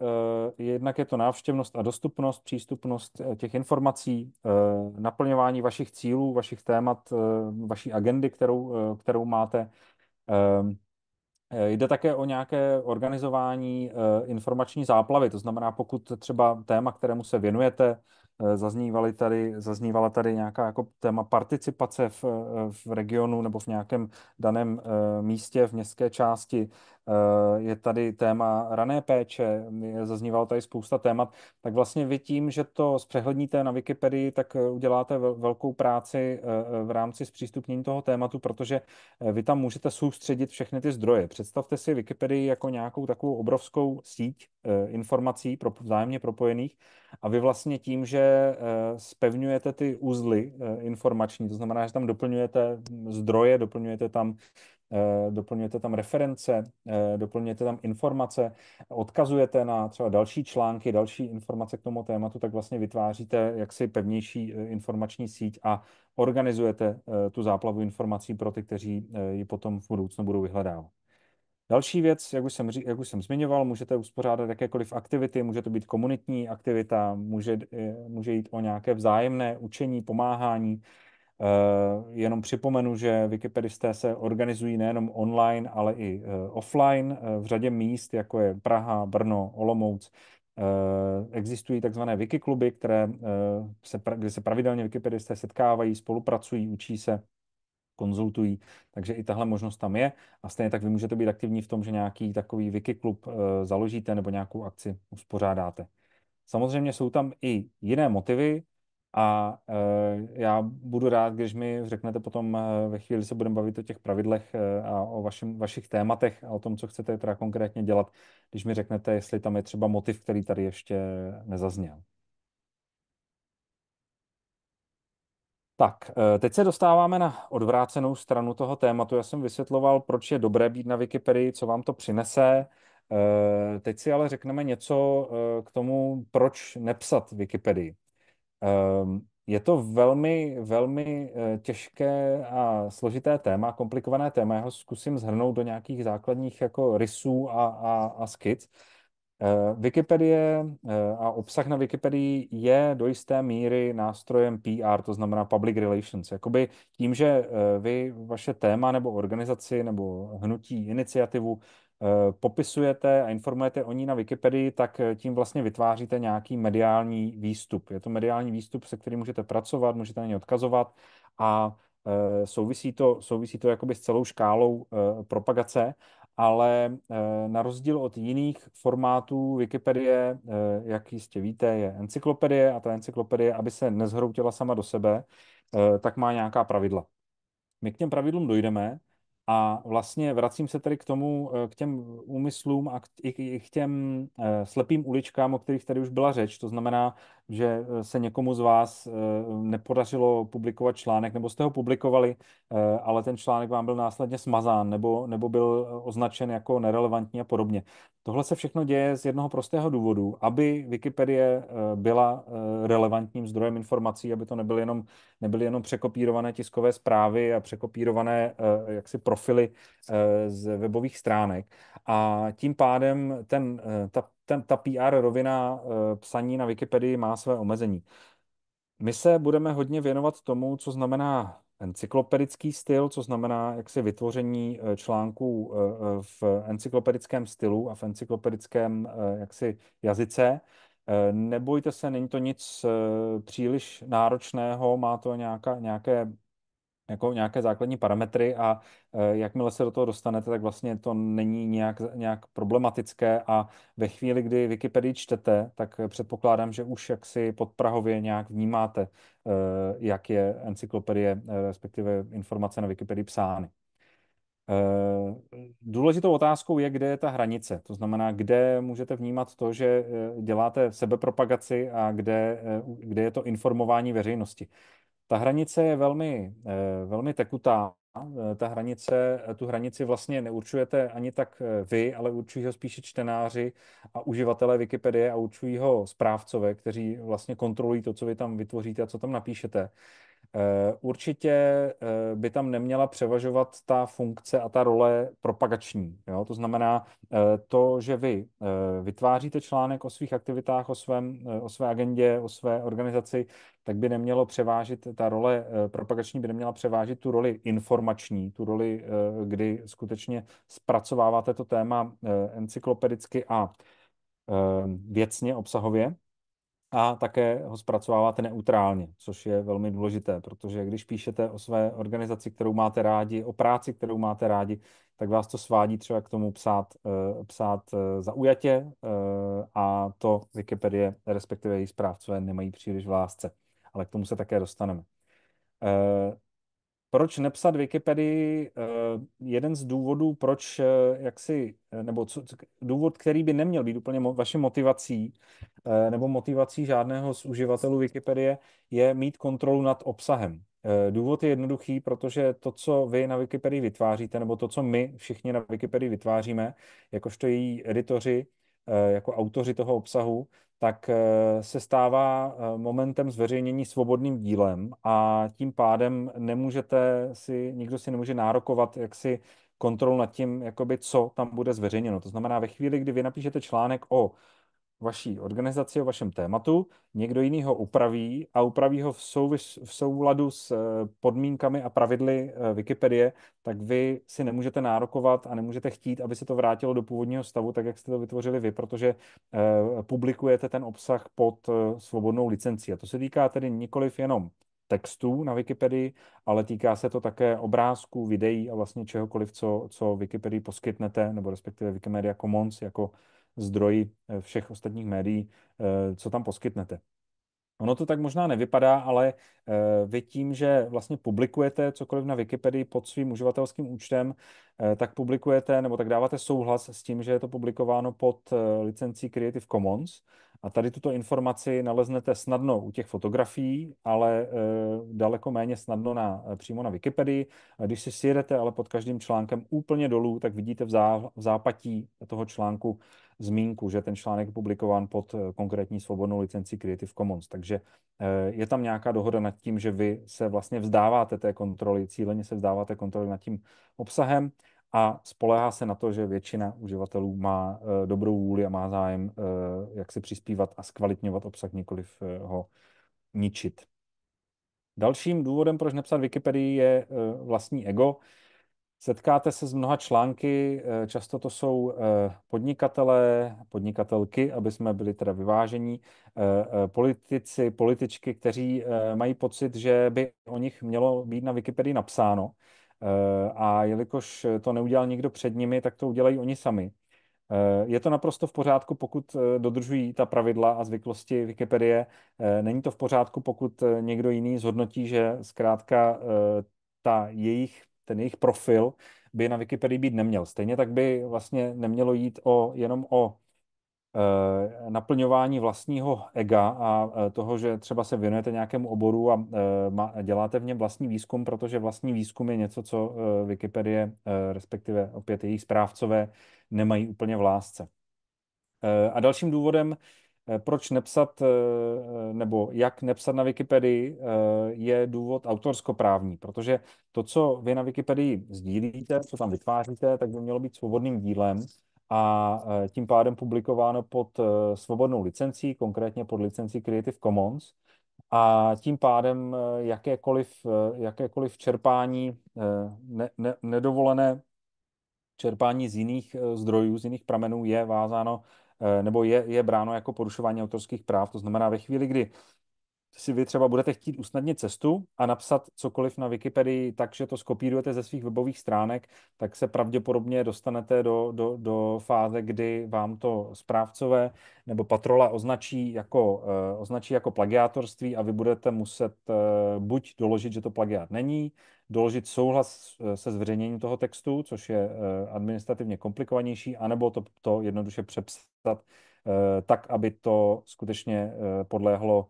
Jednak je to návštěvnost a dostupnost, přístupnost těch informací, naplňování vašich cílů, vašich témat, vaší agendy, kterou, kterou máte Eh, jde také o nějaké organizování eh, informační záplavy, to znamená, pokud třeba téma, kterému se věnujete, Eh, zaznívaly tady, zaznívala tady nějaká jako téma participace v, eh, v regionu nebo v nějakém daném eh, místě, v městské části. Je tady téma rané péče, zaznívalo tady spousta témat. Tak vlastně vy tím, že to zpřehledníte na Wikipedii, tak uděláte velkou práci v rámci zpřístupnění toho tématu, protože vy tam můžete soustředit všechny ty zdroje. Představte si Wikipedii jako nějakou takovou obrovskou síť informací pro, vzájemně propojených a vy vlastně tím, že spevňujete eh, ty úzly eh, informační, to znamená, že tam doplňujete hm, zdroje, doplňujete tam eh, doplňujete tam reference, doplňujete tam informace, odkazujete na třeba další články, další informace k tomu tématu, tak vlastně vytváříte jaksi pevnější informační síť a organizujete tu záplavu informací pro ty, kteří ji potom v budoucnu budou vyhledávat. Další věc, jak už, jsem, jak už jsem zmiňoval, můžete uspořádat jakékoliv aktivity, může to být komunitní aktivita, může, eh, může jít o nějaké vzájemné učení, pomáhání. Eh, jenom připomenu, že wikipedisté se organizují nejenom online, ale i eh, offline v řadě míst, jako je Praha, Brno, Olomouc. Existují takzvané wikikluby, které se, kde se pravidelně wikipedisté setkávají, spolupracují, učí se konzultují, takže i tahle možnost tam je a stejně tak vy můžete být aktivní v tom, že nějaký takový Wiki klub eh, založíte nebo nějakou akci uspořádáte. Samozřejmě jsou tam i jiné motivy, a eh, já budu rád, když mi řeknete potom eh, ve chvíli, se budeme bavit o těch pravidlech a o vašim, vašich tématech a o tom, co chcete teda konkrétně dělat, když mi řeknete, jestli tam je třeba motiv, který tady ještě nezazněl. Tak, eh, teď se dostáváme na odvrácenou stranu toho tématu. Já jsem vysvětloval, proč je dobré být na Wikipedii, co vám to přinese. Eh, teď si ale řekneme něco eh, k tomu, proč nepsat Wikipedii. Ehm, je to velmi, velmi těžké a složité téma, komplikované téma. Já ho zkusím zhrnout do nějakých základních jako rysů a, a, a skic. Eh, Wikipedie eh, a obsah na Wikipedii je do jisté míry nástrojem PR, to znamená public relations. Jakoby tím, že eh, vy vaše téma nebo organizaci nebo hnutí, iniciativu popisujete a informujete o ní na Wikipedii, tak tím vlastně vytváříte nějaký mediální výstup. Je to mediální výstup, se kterým můžete pracovat, můžete na ně odkazovat a souvisí to, souvisí to jakoby s celou škálou propagace ale eh, na rozdíl od jiných formátů Wikipedie, eh, jak jistě víte, je encyklopedie a ta encyklopedie, aby se nezhroutila sama do sebe, eh, tak má nějaká pravidla. My k těm pravidlům dojdeme, a vlastně vracím se tedy k tomu, eh, k těm úmyslům a k, i k těm eh, slepým uličkám, o kterých tady už byla řeč. To znamená, že eh, se někomu z vás nepodařilo publikovat článek, nebo jste ho publikovali, ale ten článek vám byl následně smazán, nebo, nebo byl označen jako nerelevantní a podobně. Tohle se všechno děje z jednoho prostého důvodu, aby Wikipedie byla relevantním zdrojem informací, aby to nebyly jenom, nebyly jenom překopírované tiskové zprávy a překopírované jaksi profily eh, z webových stránek. A tím pádem ten, eh, ta, ten, ta PR rovina eh, psaní na Wikipedii má své omezení. My se budeme hodně věnovat tomu, co znamená encyklopedický styl, co znamená jaksi vytvoření článků v encyklopedickém stylu a v encyklopedickém jaksi jazyce. Nebojte se, není to nic příliš náročného, má to nějaká, nějaké jako nějaké základní parametry a eh, jakmile se do toho dostanete, tak vlastně to není nějak, nějak problematické a ve chvíli, kdy Wikipedii čtete, tak eh, předpokládám, že už jaksi podprahově nějak vnímáte, eh, jak je encyklopedie, respektive informace na Wikipedii psány. Důležitou otázkou je, kde je ta hranice. To znamená, kde můžete vnímat to, že děláte sebepropagaci a kde, kde je to informování veřejnosti. Ta hranice je velmi, eh, velmi tekutá. Eh, ta hranice, eh, tu hranici vlastně neurčujete ani tak vy, ale určují ho spíše čtenáři a uživatelé Wikipedie a určují ho správcové, kteří vlastně kontrolují to, co vy tam vytvoříte a co tam napíšete. Eh, určitě eh, by tam neměla převažovat ta funkce a ta role propagační. Jo? To znamená eh, to, že vy vytváříte článek o svých aktivitách, o, svém, o své agendě, o své organizaci, tak by nemělo převážit ta role propagační, by neměla převážit tu roli informační, tu roli, kdy skutečně zpracováváte to téma encyklopedicky a věcně, obsahově a také ho zpracováváte neutrálně, což je velmi důležité, protože když píšete o své organizaci, kterou máte rádi, o práci, kterou máte rádi, tak vás to svádí třeba k tomu psát, eh, psát eh, zaujatě eh, a to Wikipedie, respektive její zprávcové, nemají příliš v lásce. Ale k tomu se také dostaneme proč nepsat Wikipedii, eh, jeden z důvodů, proč eh, jak si, eh, nebo co, důvod, který by neměl být úplně vaše motivací, nebo motivací žádného z uživatelů Wikipedie, je mít kontrolu nad obsahem. Důvod je jednoduchý, protože to, co vy na Wikipedii vytváříte, nebo to, co my všichni na Wikipedii vytváříme, jakožto její editoři, Eh, jako autoři toho obsahu, tak eh, se stává eh, momentem zveřejnění svobodným dílem a tím pádem nemůžete si, nikdo si nemůže nárokovat jaksi kontrolu nad tím, jakoby, co tam bude zveřejněno. To znamená, ve chvíli, kdy vy napíšete článek o vaší organizaci, o vašem tématu, někdo jiný ho upraví a upraví ho v, souvis, v souladu s eh, podmínkami a pravidly eh, Wikipedie, tak vy si nemůžete nárokovat a nemůžete chtít, aby se to vrátilo do původního stavu, tak jak jste to vytvořili vy, protože eh, publikujete ten obsah pod svobodnou licencí. A to se týká tedy nikoliv jenom textů na Wikipedii, ale týká se to také obrázků, videí a vlastně čehokoliv, co, co Wikipedii poskytnete, nebo respektive Wikimedia Commons jako zdroji eh, všech ostatních médií, eh, co tam poskytnete. Ono to tak možná nevypadá, ale eh, vy tím, že vlastně publikujete cokoliv na Wikipedii pod svým uživatelským účtem, tak publikujete nebo tak dáváte souhlas s tím, že je to publikováno pod licencí Creative Commons. A tady tuto informaci naleznete snadno u těch fotografií, ale daleko méně snadno na, přímo na Wikipedii. A když si sjedete ale pod každým článkem úplně dolů, tak vidíte v, zá, v zápatí toho článku zmínku, že ten článek je publikován pod eh, konkrétní svobodnou licenci Creative Commons. Takže eh, je tam nějaká dohoda nad tím, že vy se vlastně vzdáváte té kontroly, cíleně se vzdáváte kontroly nad tím obsahem a spolehá se na to, že většina uživatelů má eh, dobrou vůli a má zájem, jak si přispívat a zkvalitňovat obsah, nikoliv ho ničit. Dalším důvodem, proč nepsat Wikipedii, je vlastní ego. Setkáte se s mnoha články, eh, často to jsou eh, podnikatelé, podnikatelky, aby jsme byli teda vyvážení, eh, politici, političky, kteří mají pocit, že by o nich mělo být na Wikipedii napsáno. A jelikož to neudělal nikdo před nimi, tak to udělají oni sami. Je to naprosto v pořádku, pokud dodržují ta pravidla a zvyklosti Wikipedie. Není to v pořádku, pokud někdo jiný zhodnotí, že zkrátka ta jejich ten jejich profil by na Wikipedii být neměl. Stejně tak by vlastně nemělo jít o, jenom o e, naplňování vlastního ega a e, toho, že třeba se věnujete nějakému oboru a e, eh, ma, děláte v něm vlastní výzkum, protože vlastní výzkum je něco, co e, Wikipedie, e, respektive opět jejich správcové, nemají úplně v lásce. E, a dalším důvodem Eh, proč nepsat eh, eh, nebo jak nepsat na Wikipedii je důvod autorskoprávní, protože to, co vy na Wikipedii sdílíte, co tam vytváříte, tak by mělo být svobodným dílem a tím pádem publikováno pod svobodnou licencí, konkrétně pod licencí Creative Commons. A tím pádem jakékoliv, jakékoliv čerpání, ne, ne, nedovolené čerpání z jiných zdrojů, z jiných pramenů je vázáno Eh, nebo je, je bráno jako porušování autorských práv. To znamená, ve chvíli, kdy si vy třeba budete chtít usnadnit cestu a napsat cokoliv na Wikipedii tak, že to skopírujete ze svých webových stránek, tak se pravděpodobně dostanete do, do, do fáze, kdy vám to správcové nebo patrola označí jako, uh, označí jako plagiátorství a vy budete muset uh, buď doložit, že to plagiát není, doložit souhlas eh, se zveřejněním toho textu, což je uh, administrativně komplikovanější, anebo to, to jednoduše přepsat uh, tak, aby to skutečně uh, podléhlo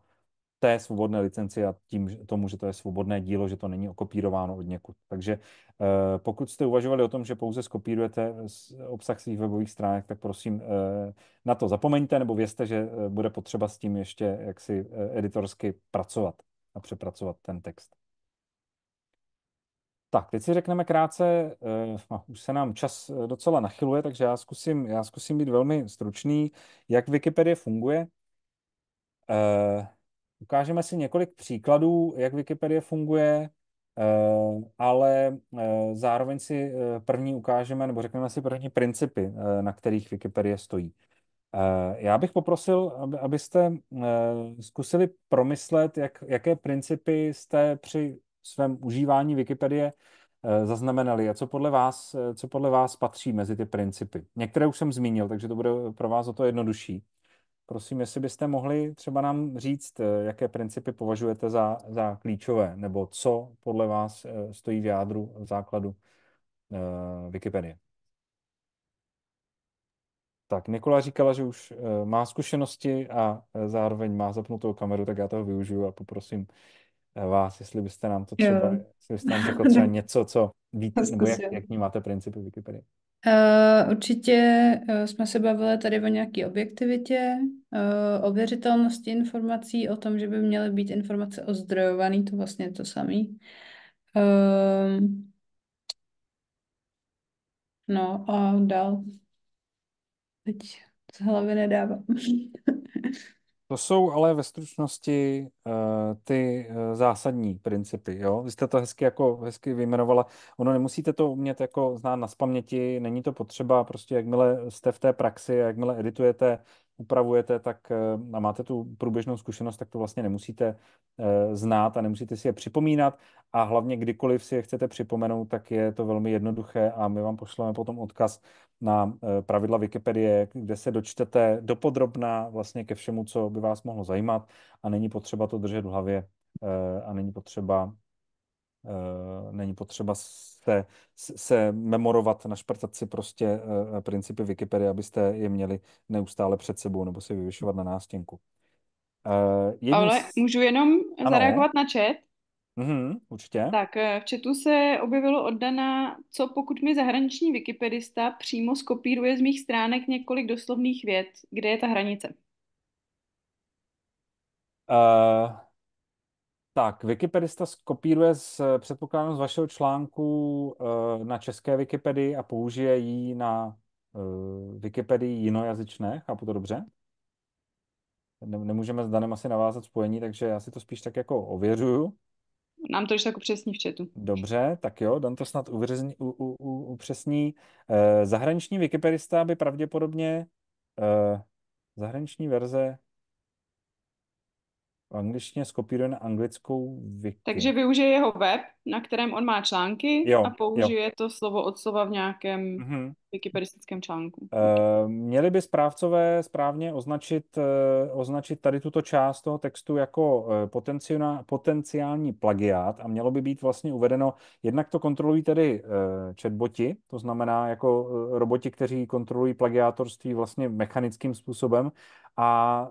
té svobodné licenci a tím tomu, že to je svobodné dílo, že to není okopírováno od někud. Takže eh, pokud jste uvažovali o tom, že pouze skopírujete obsah svých webových stránek, tak prosím eh, na to zapomeňte nebo vězte, že eh, bude potřeba s tím ještě jaksi editorsky pracovat a přepracovat ten text. Tak, teď si řekneme krátce, už se nám čas docela nachyluje, takže já zkusím, já zkusím být velmi stručný, jak Wikipedie funguje. Ukážeme si několik příkladů, jak Wikipedie funguje, eh, ale eh, zároveň si eh, první ukážeme, nebo řekneme si první principy, na kterých Wikipedie stojí. Já bych poprosil, abyste zkusili promyslet, jak, jaké principy jste při svém užívání Wikipedie zaznamenali a co podle, vás, co podle vás patří mezi ty principy. Některé už jsem zmínil, takže to bude pro vás o to jednodušší. Prosím, jestli byste mohli třeba nám říct, eh, jaké principy považujete za, za klíčové, nebo co podle vás eh, stojí v jádru, v základu eh, Wikipedie. Tak Nikola říkala, že už má zkušenosti a zároveň má zapnutou kameru, tak já toho využiju a poprosím vás, jestli byste nám to třeba, jestli byste nám řekl třeba něco, co víte, nebo jak, jak vnímáte principy Wikipedie. Uh, určitě uh, jsme se bavili tady o nějaké objektivitě, uh, eh, věřitelnosti informací, o tom, že by měly být informace ozdrojované, to vlastně je to samé. Ehm, no a dál. Teď z hlavy nedávám. To jsou ale ve stručnosti uh, ty uh, zásadní principy. Jo? Vy jste to hezky, jako, hezky vyjmenovala. Ono nemusíte to umět jako znát na spaměti, není to potřeba. Prostě jakmile jste v té praxi a jakmile editujete upravujete tak, eh, a máte tu průběžnou zkušenost, tak to vlastně nemusíte eh, znát a nemusíte si je připomínat a hlavně kdykoliv si je chcete připomenout, tak je to velmi jednoduché a my vám pošleme potom odkaz na eh, pravidla Wikipedie, kde se dočtete dopodrobná vlastně ke všemu, co by vás mohlo zajímat a není potřeba to držet v hlavě a není potřeba Eh, není potřeba se, se memorovat, našprtat si prostě eh, principy Wikipedie, abyste je měli neustále před sebou nebo si vyvyšovat na nástěnku. Eh, jedním... Ale můžu jenom ano. zareagovat na chat? mm určitě. Tak v chatu se objevilo od Dana, co pokud mi zahraniční wikipedista přímo skopíruje z mých stránek několik doslovných věd, kde je ta hranice? Uh, tak, Wikipedista skopíruje z, předpokládám z vašeho článku eh, na české Wikipedii a použije ji na eh, Wikipedii jinojazyčné, chápu to dobře? Nemůžeme s Danem asi navázat spojení, takže já si to spíš tak jako ověřuju. Nám to ještě tak jako upřesní v četu. Dobře, tak jo, Dan to snad uvěření, u, u, u, upřesní. Eh, zahraniční Wikipedista by pravděpodobně zahraniční verze angličtině skopíruje na anglickou wiki. Takže využije jeho web na kterém on má články jo, a použije jo. to slovo od slova v nějakém mm-hmm. wikipedistickém článku. Uh, měli by správcové správně označit, eh, označit tady tuto část toho textu jako eh, potenciál, potenciální plagiát a mělo by být vlastně uvedeno, jednak to kontrolují tedy chatboti, to znamená jako roboti, kteří kontrolují plagiátorství vlastně mechanickým způsobem a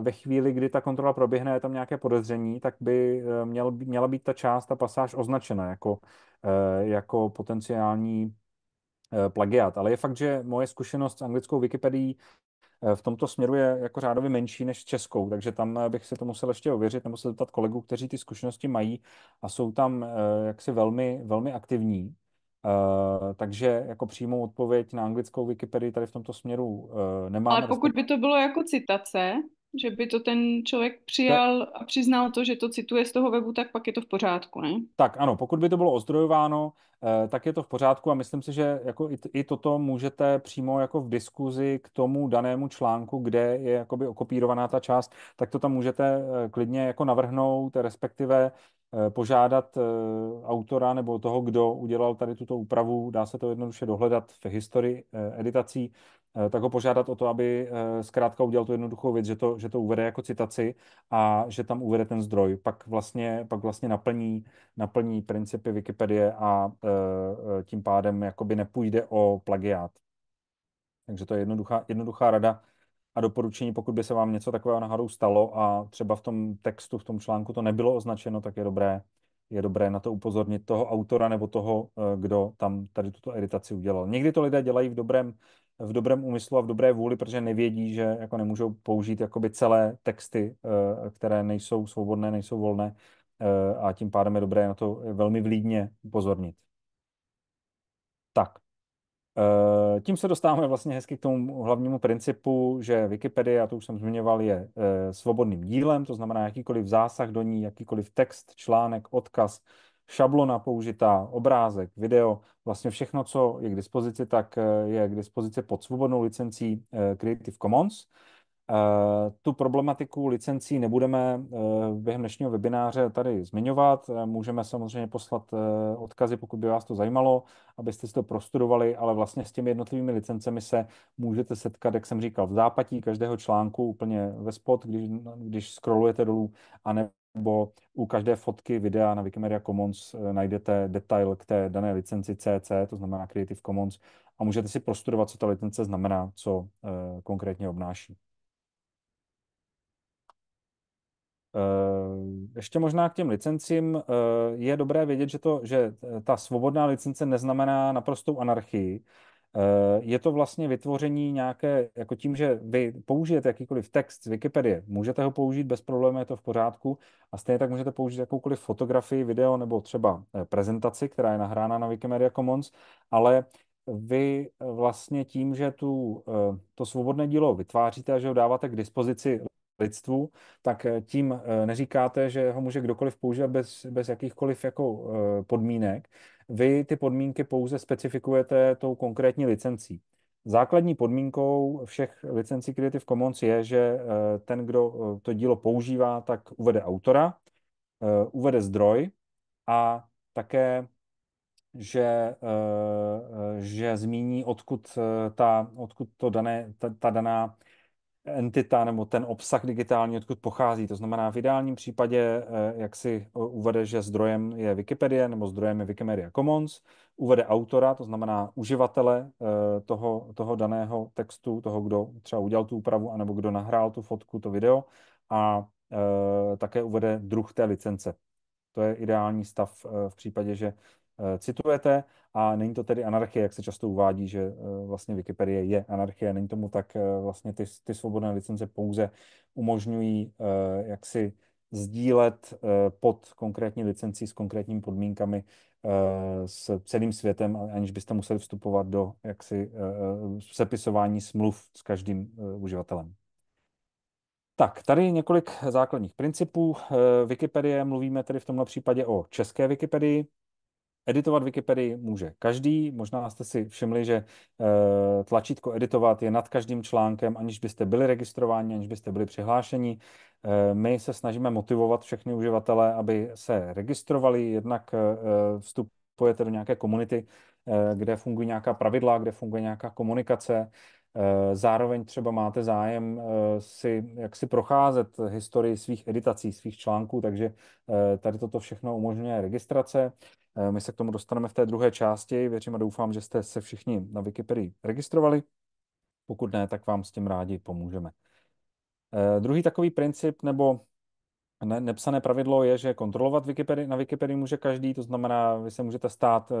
ve chvíli, kdy ta kontrola proběhne, je tam nějaké podezření, tak by měl, měla být ta část, ta pasáž označena označena jako, eh, jako potenciální eh, plagiat. Ale je fakt, že moje zkušenost s anglickou wikipedii eh, v tomto směru je jako řádově menší než českou, takže tam bych se to musel ještě ověřit nebo se zeptat kolegů, kteří ty zkušenosti mají a jsou tam jaksi velmi, velmi aktivní. Uh, takže jako přímou odpověď na anglickou Wikipedii tady v tomto směru uh, nemám. Ale pokud by to bylo jako citace, že by to ten člověk přijal a přiznal to, že to cituje z toho webu, tak pak je to v pořádku, ne? Tak ano, pokud by to bylo ozdrojováno, eh, tak je to v pořádku a myslím si, že jako i, i toto můžete přímo jako v diskuzi k tomu danému článku, kde je jakoby okopírovaná ta část, tak to tam můžete eh, klidně jako navrhnout, respektive eh, požádat autora nebo toho, kdo udělal tady tuto úpravu, dá se to jednoduše dohledat v historii editací, Eh, tak ho požádat o to, aby eh, zkrátka udělal tu jednoduchou věc, že to, že to uvede jako citaci a že tam uvede ten zdroj. Pak vlastně, pak vlastně naplní, naplní principy Wikipedie a eh, tím pádem jakoby nepůjde o plagiát. Takže to je jednoduchá, jednoduchá rada a doporučení, pokud by se vám něco takového náhodou stalo a třeba v tom textu, v tom článku to nebylo označeno, tak je dobré, je dobré na to upozornit toho autora nebo toho, kdo tam tady tuto editaci udělal. Někdy to lidé dělají v dobrém v dobrém úmyslu a v dobré vůli, protože nevědí, že jako nemůžou použít jakoby celé texty, eh, které nejsou svobodné, nejsou volné eh, a tím pádem je dobré na to velmi vlídně upozornit. Tak, eh, tím se dostáváme vlastně hezky k tomu hlavnímu principu, že Wikipedia, a to už jsem zmiňoval, je svobodným dílem, to znamená jakýkoliv zásah do ní, jakýkoliv text, článek, odkaz, šablona použitá, obrázek, video, vlastně všechno, co je k dispozici, tak eh, je k dispozici pod svobodnou licencí eh, Creative Commons. Eh, tu problematiku licencí nebudeme během dnešního webináře tady zmiňovat. Můžeme samozřejmě poslat odkazy, pokud by vás to zajímalo, abyste si to prostudovali, ale vlastně s těmi jednotlivými licencemi se můžete setkat, jak jsem říkal, v zápatí každého článku úplně ve spod, když, když scrollujete dolů, anebo nebo u každé fotky videa na Wikimedia Commons eh, najdete detail k té dané licenci CC, to znamená Creative Commons, a můžete si prostudovat, co ta licence znamená, co eh, konkrétně obnáší. Eh, ještě možná k těm licencím. Je dobré vědět, že, to, že ta svobodná licence neznamená naprostou anarchii. Eh, je to vlastně vytvoření nějaké, jako tím, že vy použijete jakýkoliv text z Wikipedie, můžete ho použít bez problémů, je to v pořádku a stejně tak můžete použít jakoukoliv fotografii, video nebo třeba eh, prezentaci, která je nahrána na Wikimedia Commons, ale vy eh, vlastně tím, že tu, to svobodné dílo vytváříte a že ho dáváte k dispozici lidstvu, tak tím neříkáte, že ho může kdokoliv používat bez, bez jakýchkoliv jako podmínek, vy ty podmínky pouze specifikujete tou konkrétní licencí. Základní podmínkou všech licencí Creative Commons je, že eh, ten, kdo eh, to dílo používá, tak uvede autora, eh, uvede zdroj a také, že, že zmíní, odkud, ta, odkud to dané, ta, ta daná entita nebo ten obsah digitální, odkud pochází. To znamená, v ideálním případě, eh, jak si eh, uvede, že zdrojem je Wikipedie nebo zdrojem je Wikimedia Commons, uvede autora, to znamená uživatele eh, toho, toho daného textu, toho, kdo třeba udělal tu úpravu, anebo kdo nahrál tu fotku, to video, a také uvede druh té licence. To je ideální stav v případě, že Eh, citujete a není to tedy anarchie, jak se často uvádí, že eh, vlastně Wikipedie je anarchie, není tomu tak, eh, vlastně ty, ty svobodné licence pouze umožňují jak si sdílet pod konkrétní licencí s konkrétními podmínkami s celým světem, aniž byste museli vstupovat do jaksi sepisování smluv s každým uživatelem. Tak, tady několik základních principů. Wikipedie, mluvíme tedy v tomto případě o české Wikipedii, Editovat Wikipedii může každý. Možná jste si všimli, že eh, tlačítko editovat je nad každým článkem, aniž byste byli registrováni, aniž byste byli přihlášeni. Eh, my se snažíme motivovat všechny uživatele, aby se registrovali, jednak eh, vstupujete do nějaké komunity, kde fungují nějaká pravidla, kde funguje nějaká komunikace Eh, zároveň třeba máte zájem eh, si, jak si procházet historii svých editací, svých článků, takže eh, tady toto všechno umožňuje registrace. My se k tomu dostaneme v té druhé části. Věřím a doufám, že jste se všichni na Wikipedii registrovali. Pokud ne, tak vám s tím rádi pomůžeme. Druhý takový princip nebo ne, nepsané pravidlo je, že kontrolovat Wikipedii, na Wikipedii může každý, to znamená, vy se můžete stát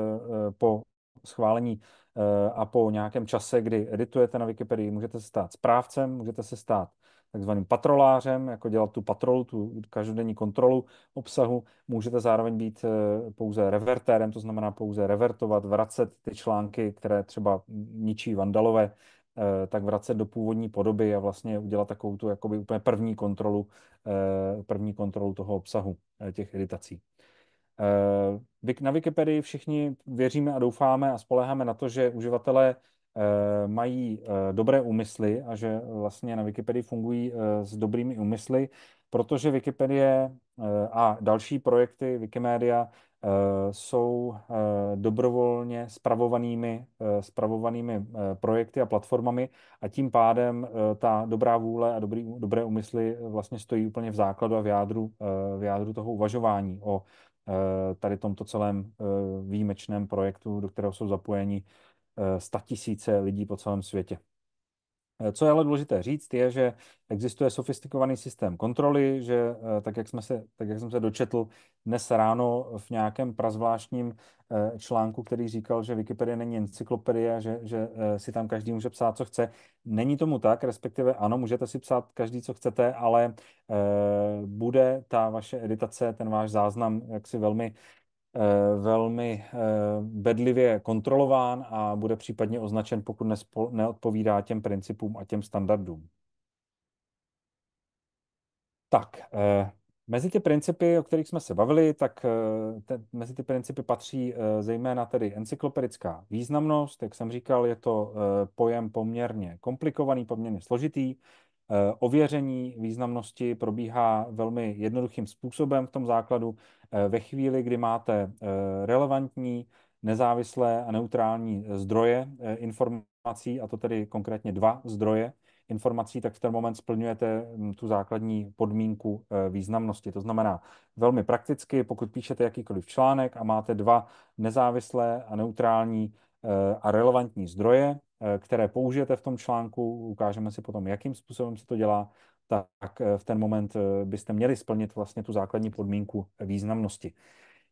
po schválení Eh, a po nějakém čase, kdy editujete na Wikipedii, můžete se stát správcem, můžete se stát takzvaným patrolářem, jako dělat tu patrolu, tu každodenní kontrolu obsahu. Můžete zároveň být eh, pouze revertérem, to znamená pouze revertovat, vracet ty články, které třeba ničí vandalové, eh, tak vracet do původní podoby a vlastně udělat takovou tu jakoby úplně první kontrolu, první kontrolu toho obsahu těch editací. Eh, na Wikipedii všichni věříme a doufáme a spoleháme na to, že uživatelé eh, mají eh, dobré úmysly a že vlastně na Wikipedii fungují s dobrými úmysly, protože Wikipedie a další projekty Wikimedia jsou dobrovolně spravovanými, spravovanými projekty a platformami a tím pádem ta dobrá vůle a dobrý, dobré úmysly vlastně stojí úplně v základu a v jádru, v jádru toho uvažování o Eh, tady tomto celém eh, výjimečném projektu, do kterého jsou zapojeni eh, statisíce lidí po celém světě. Co je ale důležité říct, je, že existuje sofistikovaný systém kontroly, že eh, tak jak, jsme se, tak jak jsem se dočetl dnes ráno v nějakém prazvláštním eh, článku, který říkal, že Wikipedie není encyklopedie, že, že eh, si tam každý může psát, co chce. Není tomu tak, respektive ano, můžete si psát každý, co chcete, ale bude ta vaše editace, ten váš záznam jaksi velmi Eh, velmi eh, bedlivě kontrolován a bude případně označen, pokud neodpovídá těm principům a těm standardům. Tak, eh, mezi ty principy, o kterých jsme se bavili, tak te, mezi ty principy patří zejména tedy encyklopedická významnost. Jak jsem říkal, je to pojem poměrně komplikovaný, poměrně složitý. Eh, ověření významnosti probíhá velmi jednoduchým způsobem v tom základu. Eh, ve chvíli, kdy máte eh, relevantní, nezávislé a neutrální zdroje informací, a to tedy konkrétně dva zdroje informací, tak v ten moment splňujete hm, tu základní podmínku významnosti. To znamená, velmi prakticky, pokud píšete jakýkoliv článek a máte dva nezávislé a neutrální a relevantní zdroje, Eh, které použijete v tom článku, ukážeme si potom, jakým způsobem se to dělá, tak eh, v ten moment eh, byste měli splnit vlastně tu základní podmínku významnosti.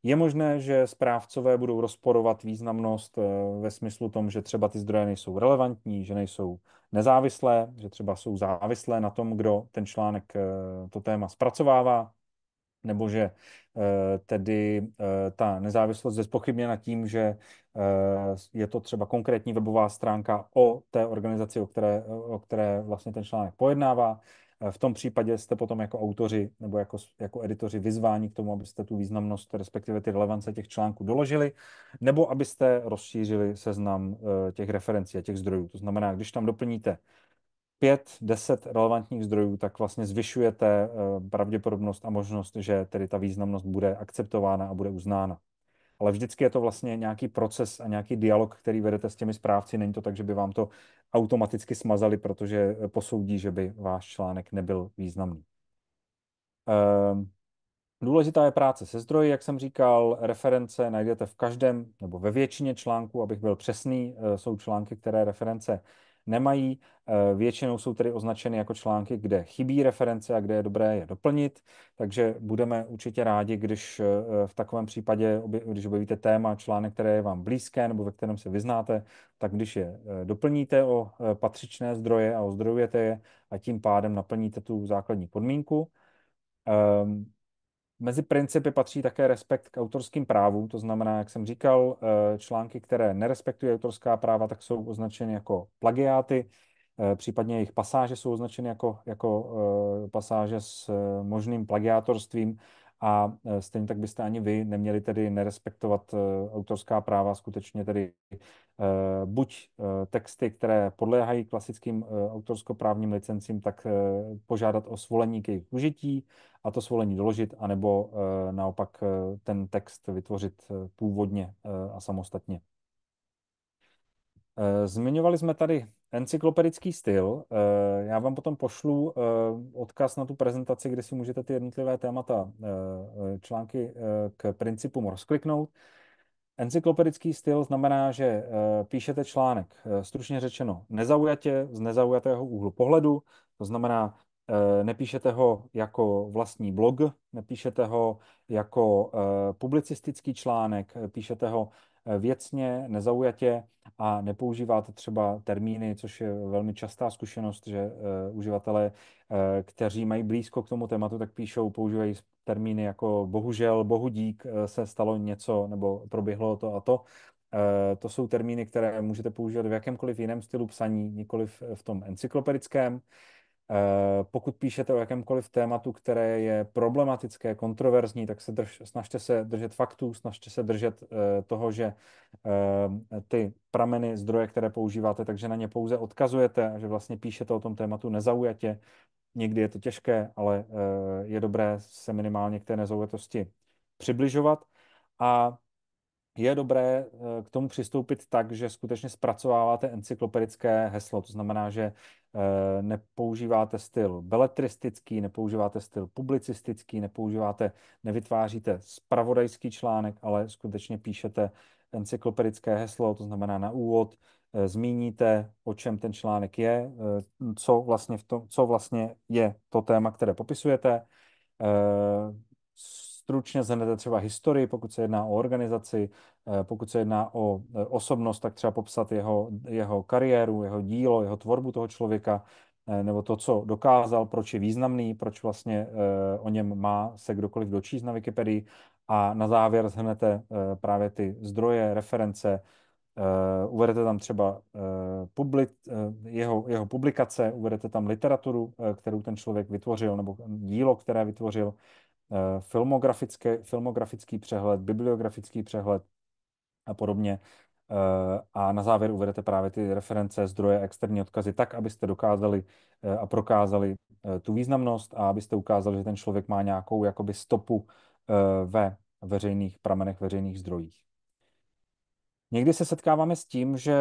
Je možné, že správcové budou rozporovat významnost ve smyslu tom, že třeba ty zdroje nejsou relevantní, že nejsou nezávislé, že třeba jsou závislé na tom, kdo ten článek to téma zpracovává, nebo že tedy ta nezávislost je zpochybněna tím, že Eh, je to třeba konkrétní webová stránka o té organizaci, o které, o které vlastně ten článek pojednává. Eh, v tom případě jste potom jako autoři nebo jako, jako editoři vyzváni k tomu, abyste tu významnost, respektive ty relevance těch článků doložili, nebo abyste rozšířili seznam eh, těch referencí a těch zdrojů. To znamená, když tam doplníte pět, deset relevantních zdrojů, tak vlastně zvyšujete pravděpodobnost a možnost, že tedy ta významnost bude akceptována a bude uznána ale vždycky je to vlastně nějaký proces a nějaký dialog, který vedete s těmi správci. Není to tak, že by vám to automaticky smazali, protože eh, posoudí, že by váš článek nebyl významný. Ehm, důležitá je práce se zdroji, jak jsem říkal, reference najdete v každém nebo ve většině článků, abych byl přesný, eh, jsou články, které reference nemají. Eh, většinou jsou tedy označeny jako články, kde chybí reference a kde je dobré je doplnit, takže budeme určitě rádi, když eh, eh, v takovém případě, když objevíte téma, článek, které je vám blízké nebo ve kterém se vyznáte, tak když je doplníte o patřičné zdroje a ozdrojujete je a tím pádem naplníte tu základní podmínku. Ehm, Mezi principy patří také respekt k autorským právům, to znamená, jak jsem říkal, eh, články, které nerespektují autorská práva, tak jsou označeny jako plagiáty, eh, případně jejich pasáže jsou označeny jako, jako eh, pasáže s možným plagiátorstvím a stejně tak byste ani vy neměli tedy nerespektovat autorská práva, skutečně tedy buď texty, které podléhají klasickým autorskoprávním licencím, tak požádat o svolení k jejich užití, a to svolení doložit, anebo eh, naopak eh, ten text vytvořit eh, původně a samostatně. Zmiňovali jsme tady encyklopedický styl. Já vám potom pošlu odkaz na tu prezentaci, kde si můžete ty jednotlivé témata, články k principům rozkliknout. Encyklopedický styl znamená, že píšete článek, stručně řečeno, nezaujatě, z nezaujatého úhlu pohledu, to znamená, Eh, nepíšete ho jako vlastní blog, nepíšete ho jako eh, publicistický článek, eh, píšete ho věcně, nezaujatě a nepoužíváte třeba termíny, což je velmi častá zkušenost, že uživatelé, kteří mají blízko k tomu tématu, tak píšou, používají termíny jako bohužel, bohudík, se stalo něco nebo proběhlo to a to. To jsou termíny, které můžete používat v jakémkoliv jiném stylu psaní, nikoliv v tom encyklopedickém. Eh, pokud píšete o jakémkoliv tématu, které je problematické, kontroverzní, tak se drž, snažte se držet faktů, snažte se držet eh, toho, že eh, ty prameny, zdroje, které používáte, takže na ně pouze odkazujete, že vlastně píšete o tom tématu nezaujatě. Někdy je to těžké, ale je dobré se minimálně k té nezaujatosti přibližovat. A je dobré k tomu přistoupit tak, že skutečně zpracováváte encyklopedické heslo. To znamená, že Eh, nepoužíváte styl beletristický, nepoužíváte styl publicistický, nepoužíváte, nevytváříte spravodajský článek, ale skutečně píšete encyklopedické heslo, to znamená na úvod, eh, zmíníte, o čem ten článek je, eh, co vlastně, v tom, co vlastně je to téma, které popisujete, Stručně zhrnete třeba historii, pokud se jedná o organizaci, eh, pokud se jedná o eh, osobnost, tak třeba popsat jeho, jeho kariéru, jeho dílo, jeho tvorbu toho člověka, eh, nebo to, co dokázal, proč je významný, proč vlastně o něm má se kdokoliv dočíst na Wikipedii. A na závěr zhrnete právě ty zdroje, reference, Uh, uvedete tam třeba uh, public, uh, jeho, jeho publikace, uvedete tam literaturu, kterou ten člověk vytvořil, nebo dílo, které vytvořil, Eh, filmografické, filmografický přehled, bibliografický přehled a podobně. Eh, a na závěr uvedete právě ty reference, zdroje, externí odkazy, tak, abyste dokázali eh, a prokázali tu významnost a abyste ukázali, že ten člověk má nějakou jakoby stopu ve veřejných pramenech, veřejných zdrojích. Někdy se setkáváme s tím, že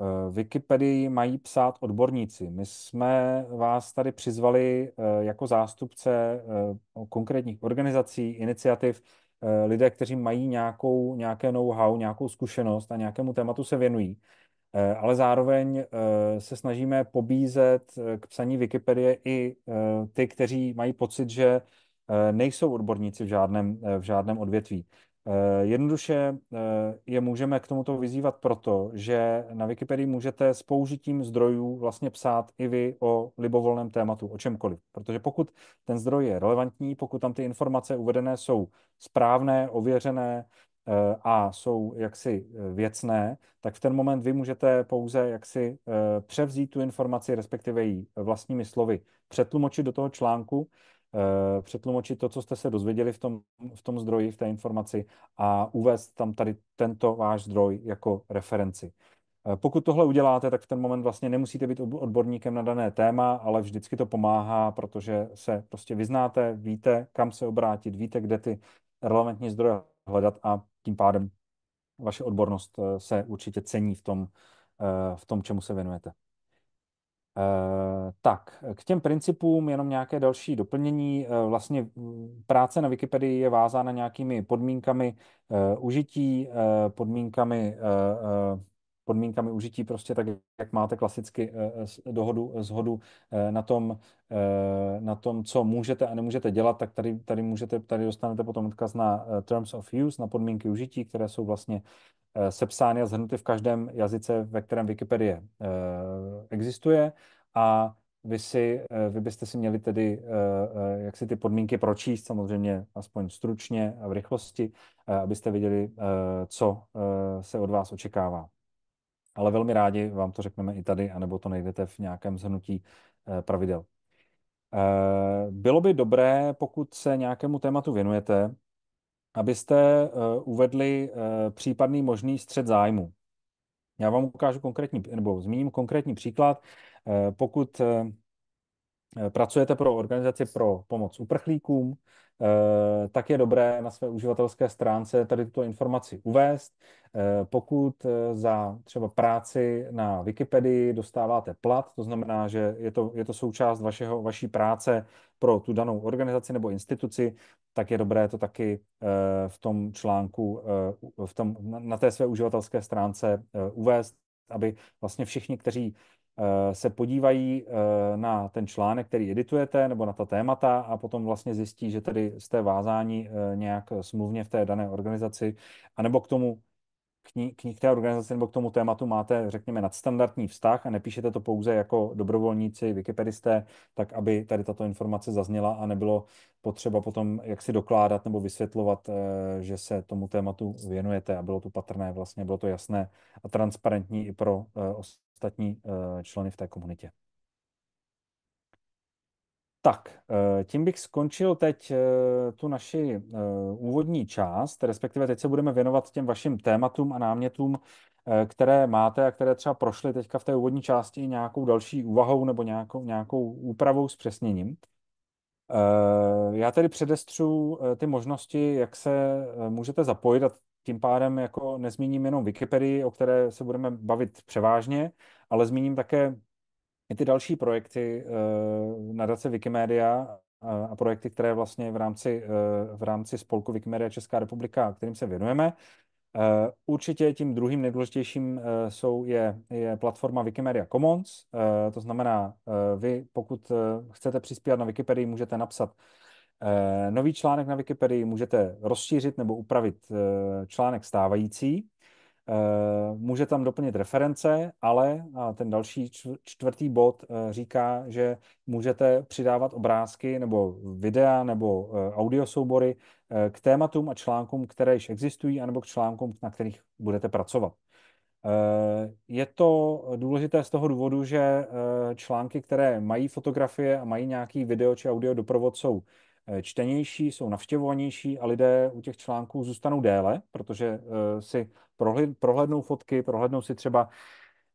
Eh, Wikipedii mají psát odborníci. My jsme vás tady přizvali eh, jako zástupce eh, konkrétních organizací, iniciativ, lidé, kteří mají nějakou, nějaké know-how, nějakou zkušenost a nějakému tématu se věnují. Ale zároveň se snažíme pobízet k psaní Wikipedie i ty, kteří mají pocit, že nejsou odborníci v žádném, v žádném odvětví. Eh, jednoduše eh, je můžeme k tomuto vyzývat proto, že na Wikipedii můžete s použitím zdrojů vlastně psát i vy o libovolném tématu, o čemkoliv. Protože pokud ten zdroj je relevantní, pokud tam ty informace uvedené jsou správné, ověřené eh, a jsou jaksi věcné, tak v ten moment vy můžete pouze jaksi převzít tu informaci, respektive ji vlastními slovy přetlumočit do toho článku Eh, přetlumočit to, co jste se dozvěděli v tom, v tom zdroji, v té informaci a uvést tam tady tento váš zdroj jako referenci. Eh, pokud tohle uděláte, tak v ten moment vlastně nemusíte být odborníkem na dané téma, ale vždycky to pomáhá, protože se prostě vyznáte, víte, kam se obrátit, víte, kde ty relevantní zdroje hledat a tím pádem vaše odbornost eh, se určitě cení v tom, v tom čemu se věnujete. Eh, tak, k těm principům jenom nějaké další doplnění. Eh, vlastně mm, práce na Wikipedii je vázána nějakými podmínkami eh, užití, podmínkami podmínkami užití, prostě tak, jak máte klasicky dohodu, zhodu na tom, na tom, co můžete a nemůžete dělat, tak tady, tady, můžete, tady dostanete potom odkaz na Terms of Use, na podmínky užití, které jsou vlastně Eh, sepsány a zhrnuty v každém jazyce, ve kterém Wikipedie eh, existuje a vy, si, eh, vy byste si měli tedy jak si ty podmínky pročíst, samozřejmě aspoň stručně a v rychlosti, abyste viděli, co se od vás očekává. Ale velmi rádi vám to řekneme i tady, anebo to najdete v nějakém zhrnutí pravidel. Bylo by dobré, pokud se nějakému tématu věnujete, abyste eh, uvedli eh, případný možný střed zájmu. Já vám ukážu konkrétní, nebo zmíním konkrétní příklad. Eh, pokud pracujete pro organizaci pro pomoc uprchlíkům, Eh, tak je dobré na své uživatelské stránce tady tuto informaci uvést. Eh, pokud eh, za třeba práci na Wikipedii dostáváte plat, to znamená, že je to, je to součást vašeho, vaší práce pro tu danou organizaci nebo instituci, tak je dobré to taky v tom článku, v tom, na té své uživatelské stránce uvést, aby vlastně všichni, kteří Eh, se podívají eh, na ten článek, který editujete, nebo na ta témata a potom vlastně zjistí, že tedy jste vázání eh, nějak smluvně v té dané organizaci, anebo k tomu ní, k té organizaci nebo k tomu tématu máte, řekněme, nadstandardní vztah a nepíšete to pouze jako dobrovolníci, wikipedisté, tak aby tady tato informace zazněla a nebylo potřeba potom jak si dokládat nebo vysvětlovat, eh, že se tomu tématu věnujete a bylo to patrné vlastně, bylo to jasné a transparentní i pro eh, ostatní eh, členy v té komunitě. Tak, eh, tím bych skončil teď eh, tu naši eh, úvodní část, respektive teď se budeme věnovat těm vašim tématům a námětům, které máte a které třeba prošly teďka v té úvodní části nějakou další úvahou nebo nějakou, nějakou úpravou, zpřesněním. Já tedy předestřu ty možnosti, jak se můžete zapojit a tím pádem jako nezmíním jenom Wikipedii, o které se budeme bavit převážně, ale zmíním také my ty další projekty uh, nadace Wikimedia eh, a projekty, které vlastně v rámci, eh, v rámci spolku Wikimedia Česká republika, kterým se věnujeme. Určitě tím druhým nejdůležitějším jsou, je, je platforma Wikimedia Commons, to znamená, vy pokud chcete přispívat na Wikipedii, můžete napsat nový článek na Wikipedii, můžete rozšířit nebo upravit článek stávající, Eh, může tam doplnit reference, ale a ten další čtvrtý bod eh, říká, že můžete přidávat obrázky nebo videa nebo eh, audio soubory k tématům a článkům, které již existují, anebo k článkům, na kterých budete pracovat. Je to důležité z toho důvodu, že články, které mají fotografie a mají nějaký video či audio doprovod, jsou čtenější, jsou navštěvovanější a lidé u těch článků zůstanou déle, protože si prohlédnou fotky, prohlédnou si třeba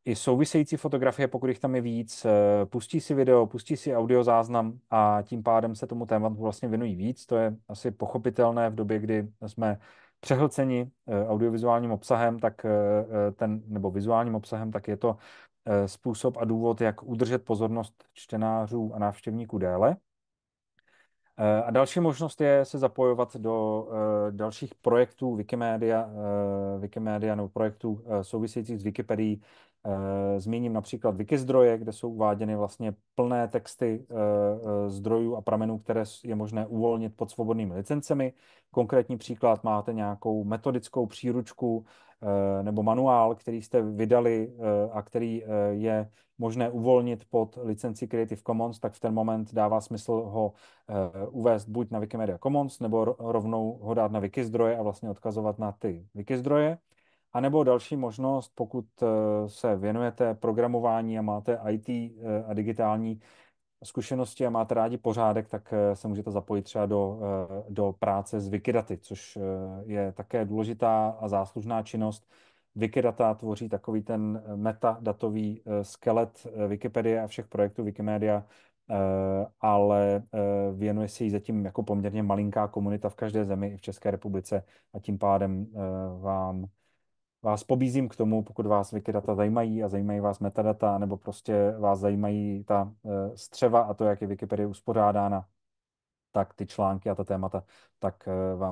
i související fotografie, pokud jich tam je víc, eh, pustí si video, pustí si audio záznam a tím pádem se tomu tématu vlastně věnují víc. To je asi pochopitelné v době, kdy jsme přehlceni eh, audiovizuálním obsahem, tak eh, ten, nebo vizuálním obsahem, tak je to způsob a důvod, jak udržet pozornost čtenářů a návštěvníků déle. Eh, a další možnost je se zapojovat do eh, dalších projektů Wikimedia, eh, Wikimedia nebo projektů souvisejících s Wikipedií, Eh, zmíním například Wikizdroje, kde jsou uváděny vlastně plné texty eh, eh, zdrojů a pramenů, které je možné uvolnit pod svobodnými licencemi. Konkrétní příklad máte nějakou metodickou příručku nebo manuál, který jste vydali a který je možné uvolnit pod licenci Creative Commons, tak v ten moment dává smysl ho uvést buď na Wikimedia Commons, nebo rovnou ho dát na Wikizdroje a vlastně odkazovat na ty Wikizdroje. A nebo další možnost, pokud eh, se věnujete programování a máte IT eh, a digitální zkušenosti a máte rádi pořádek, tak eh, se můžete zapojit třeba do, do práce s Wikidaty, což je také důležitá a záslužná činnost. Wikidata tvoří takový ten metadatový skelet Wikipedie a všech projektů Wikimedia, ale věnuje se jí zatím jako poměrně malinká komunita v každé zemi i v České republice a tím pádem vám vás pobízím k tomu, pokud vás Wikidata zajímají a zajímají vás metadata, nebo prostě vás zajímají ta eh, střeva a to, jak je Wikipedie uspořádána, tak ty články a ta témata, tak eh, vám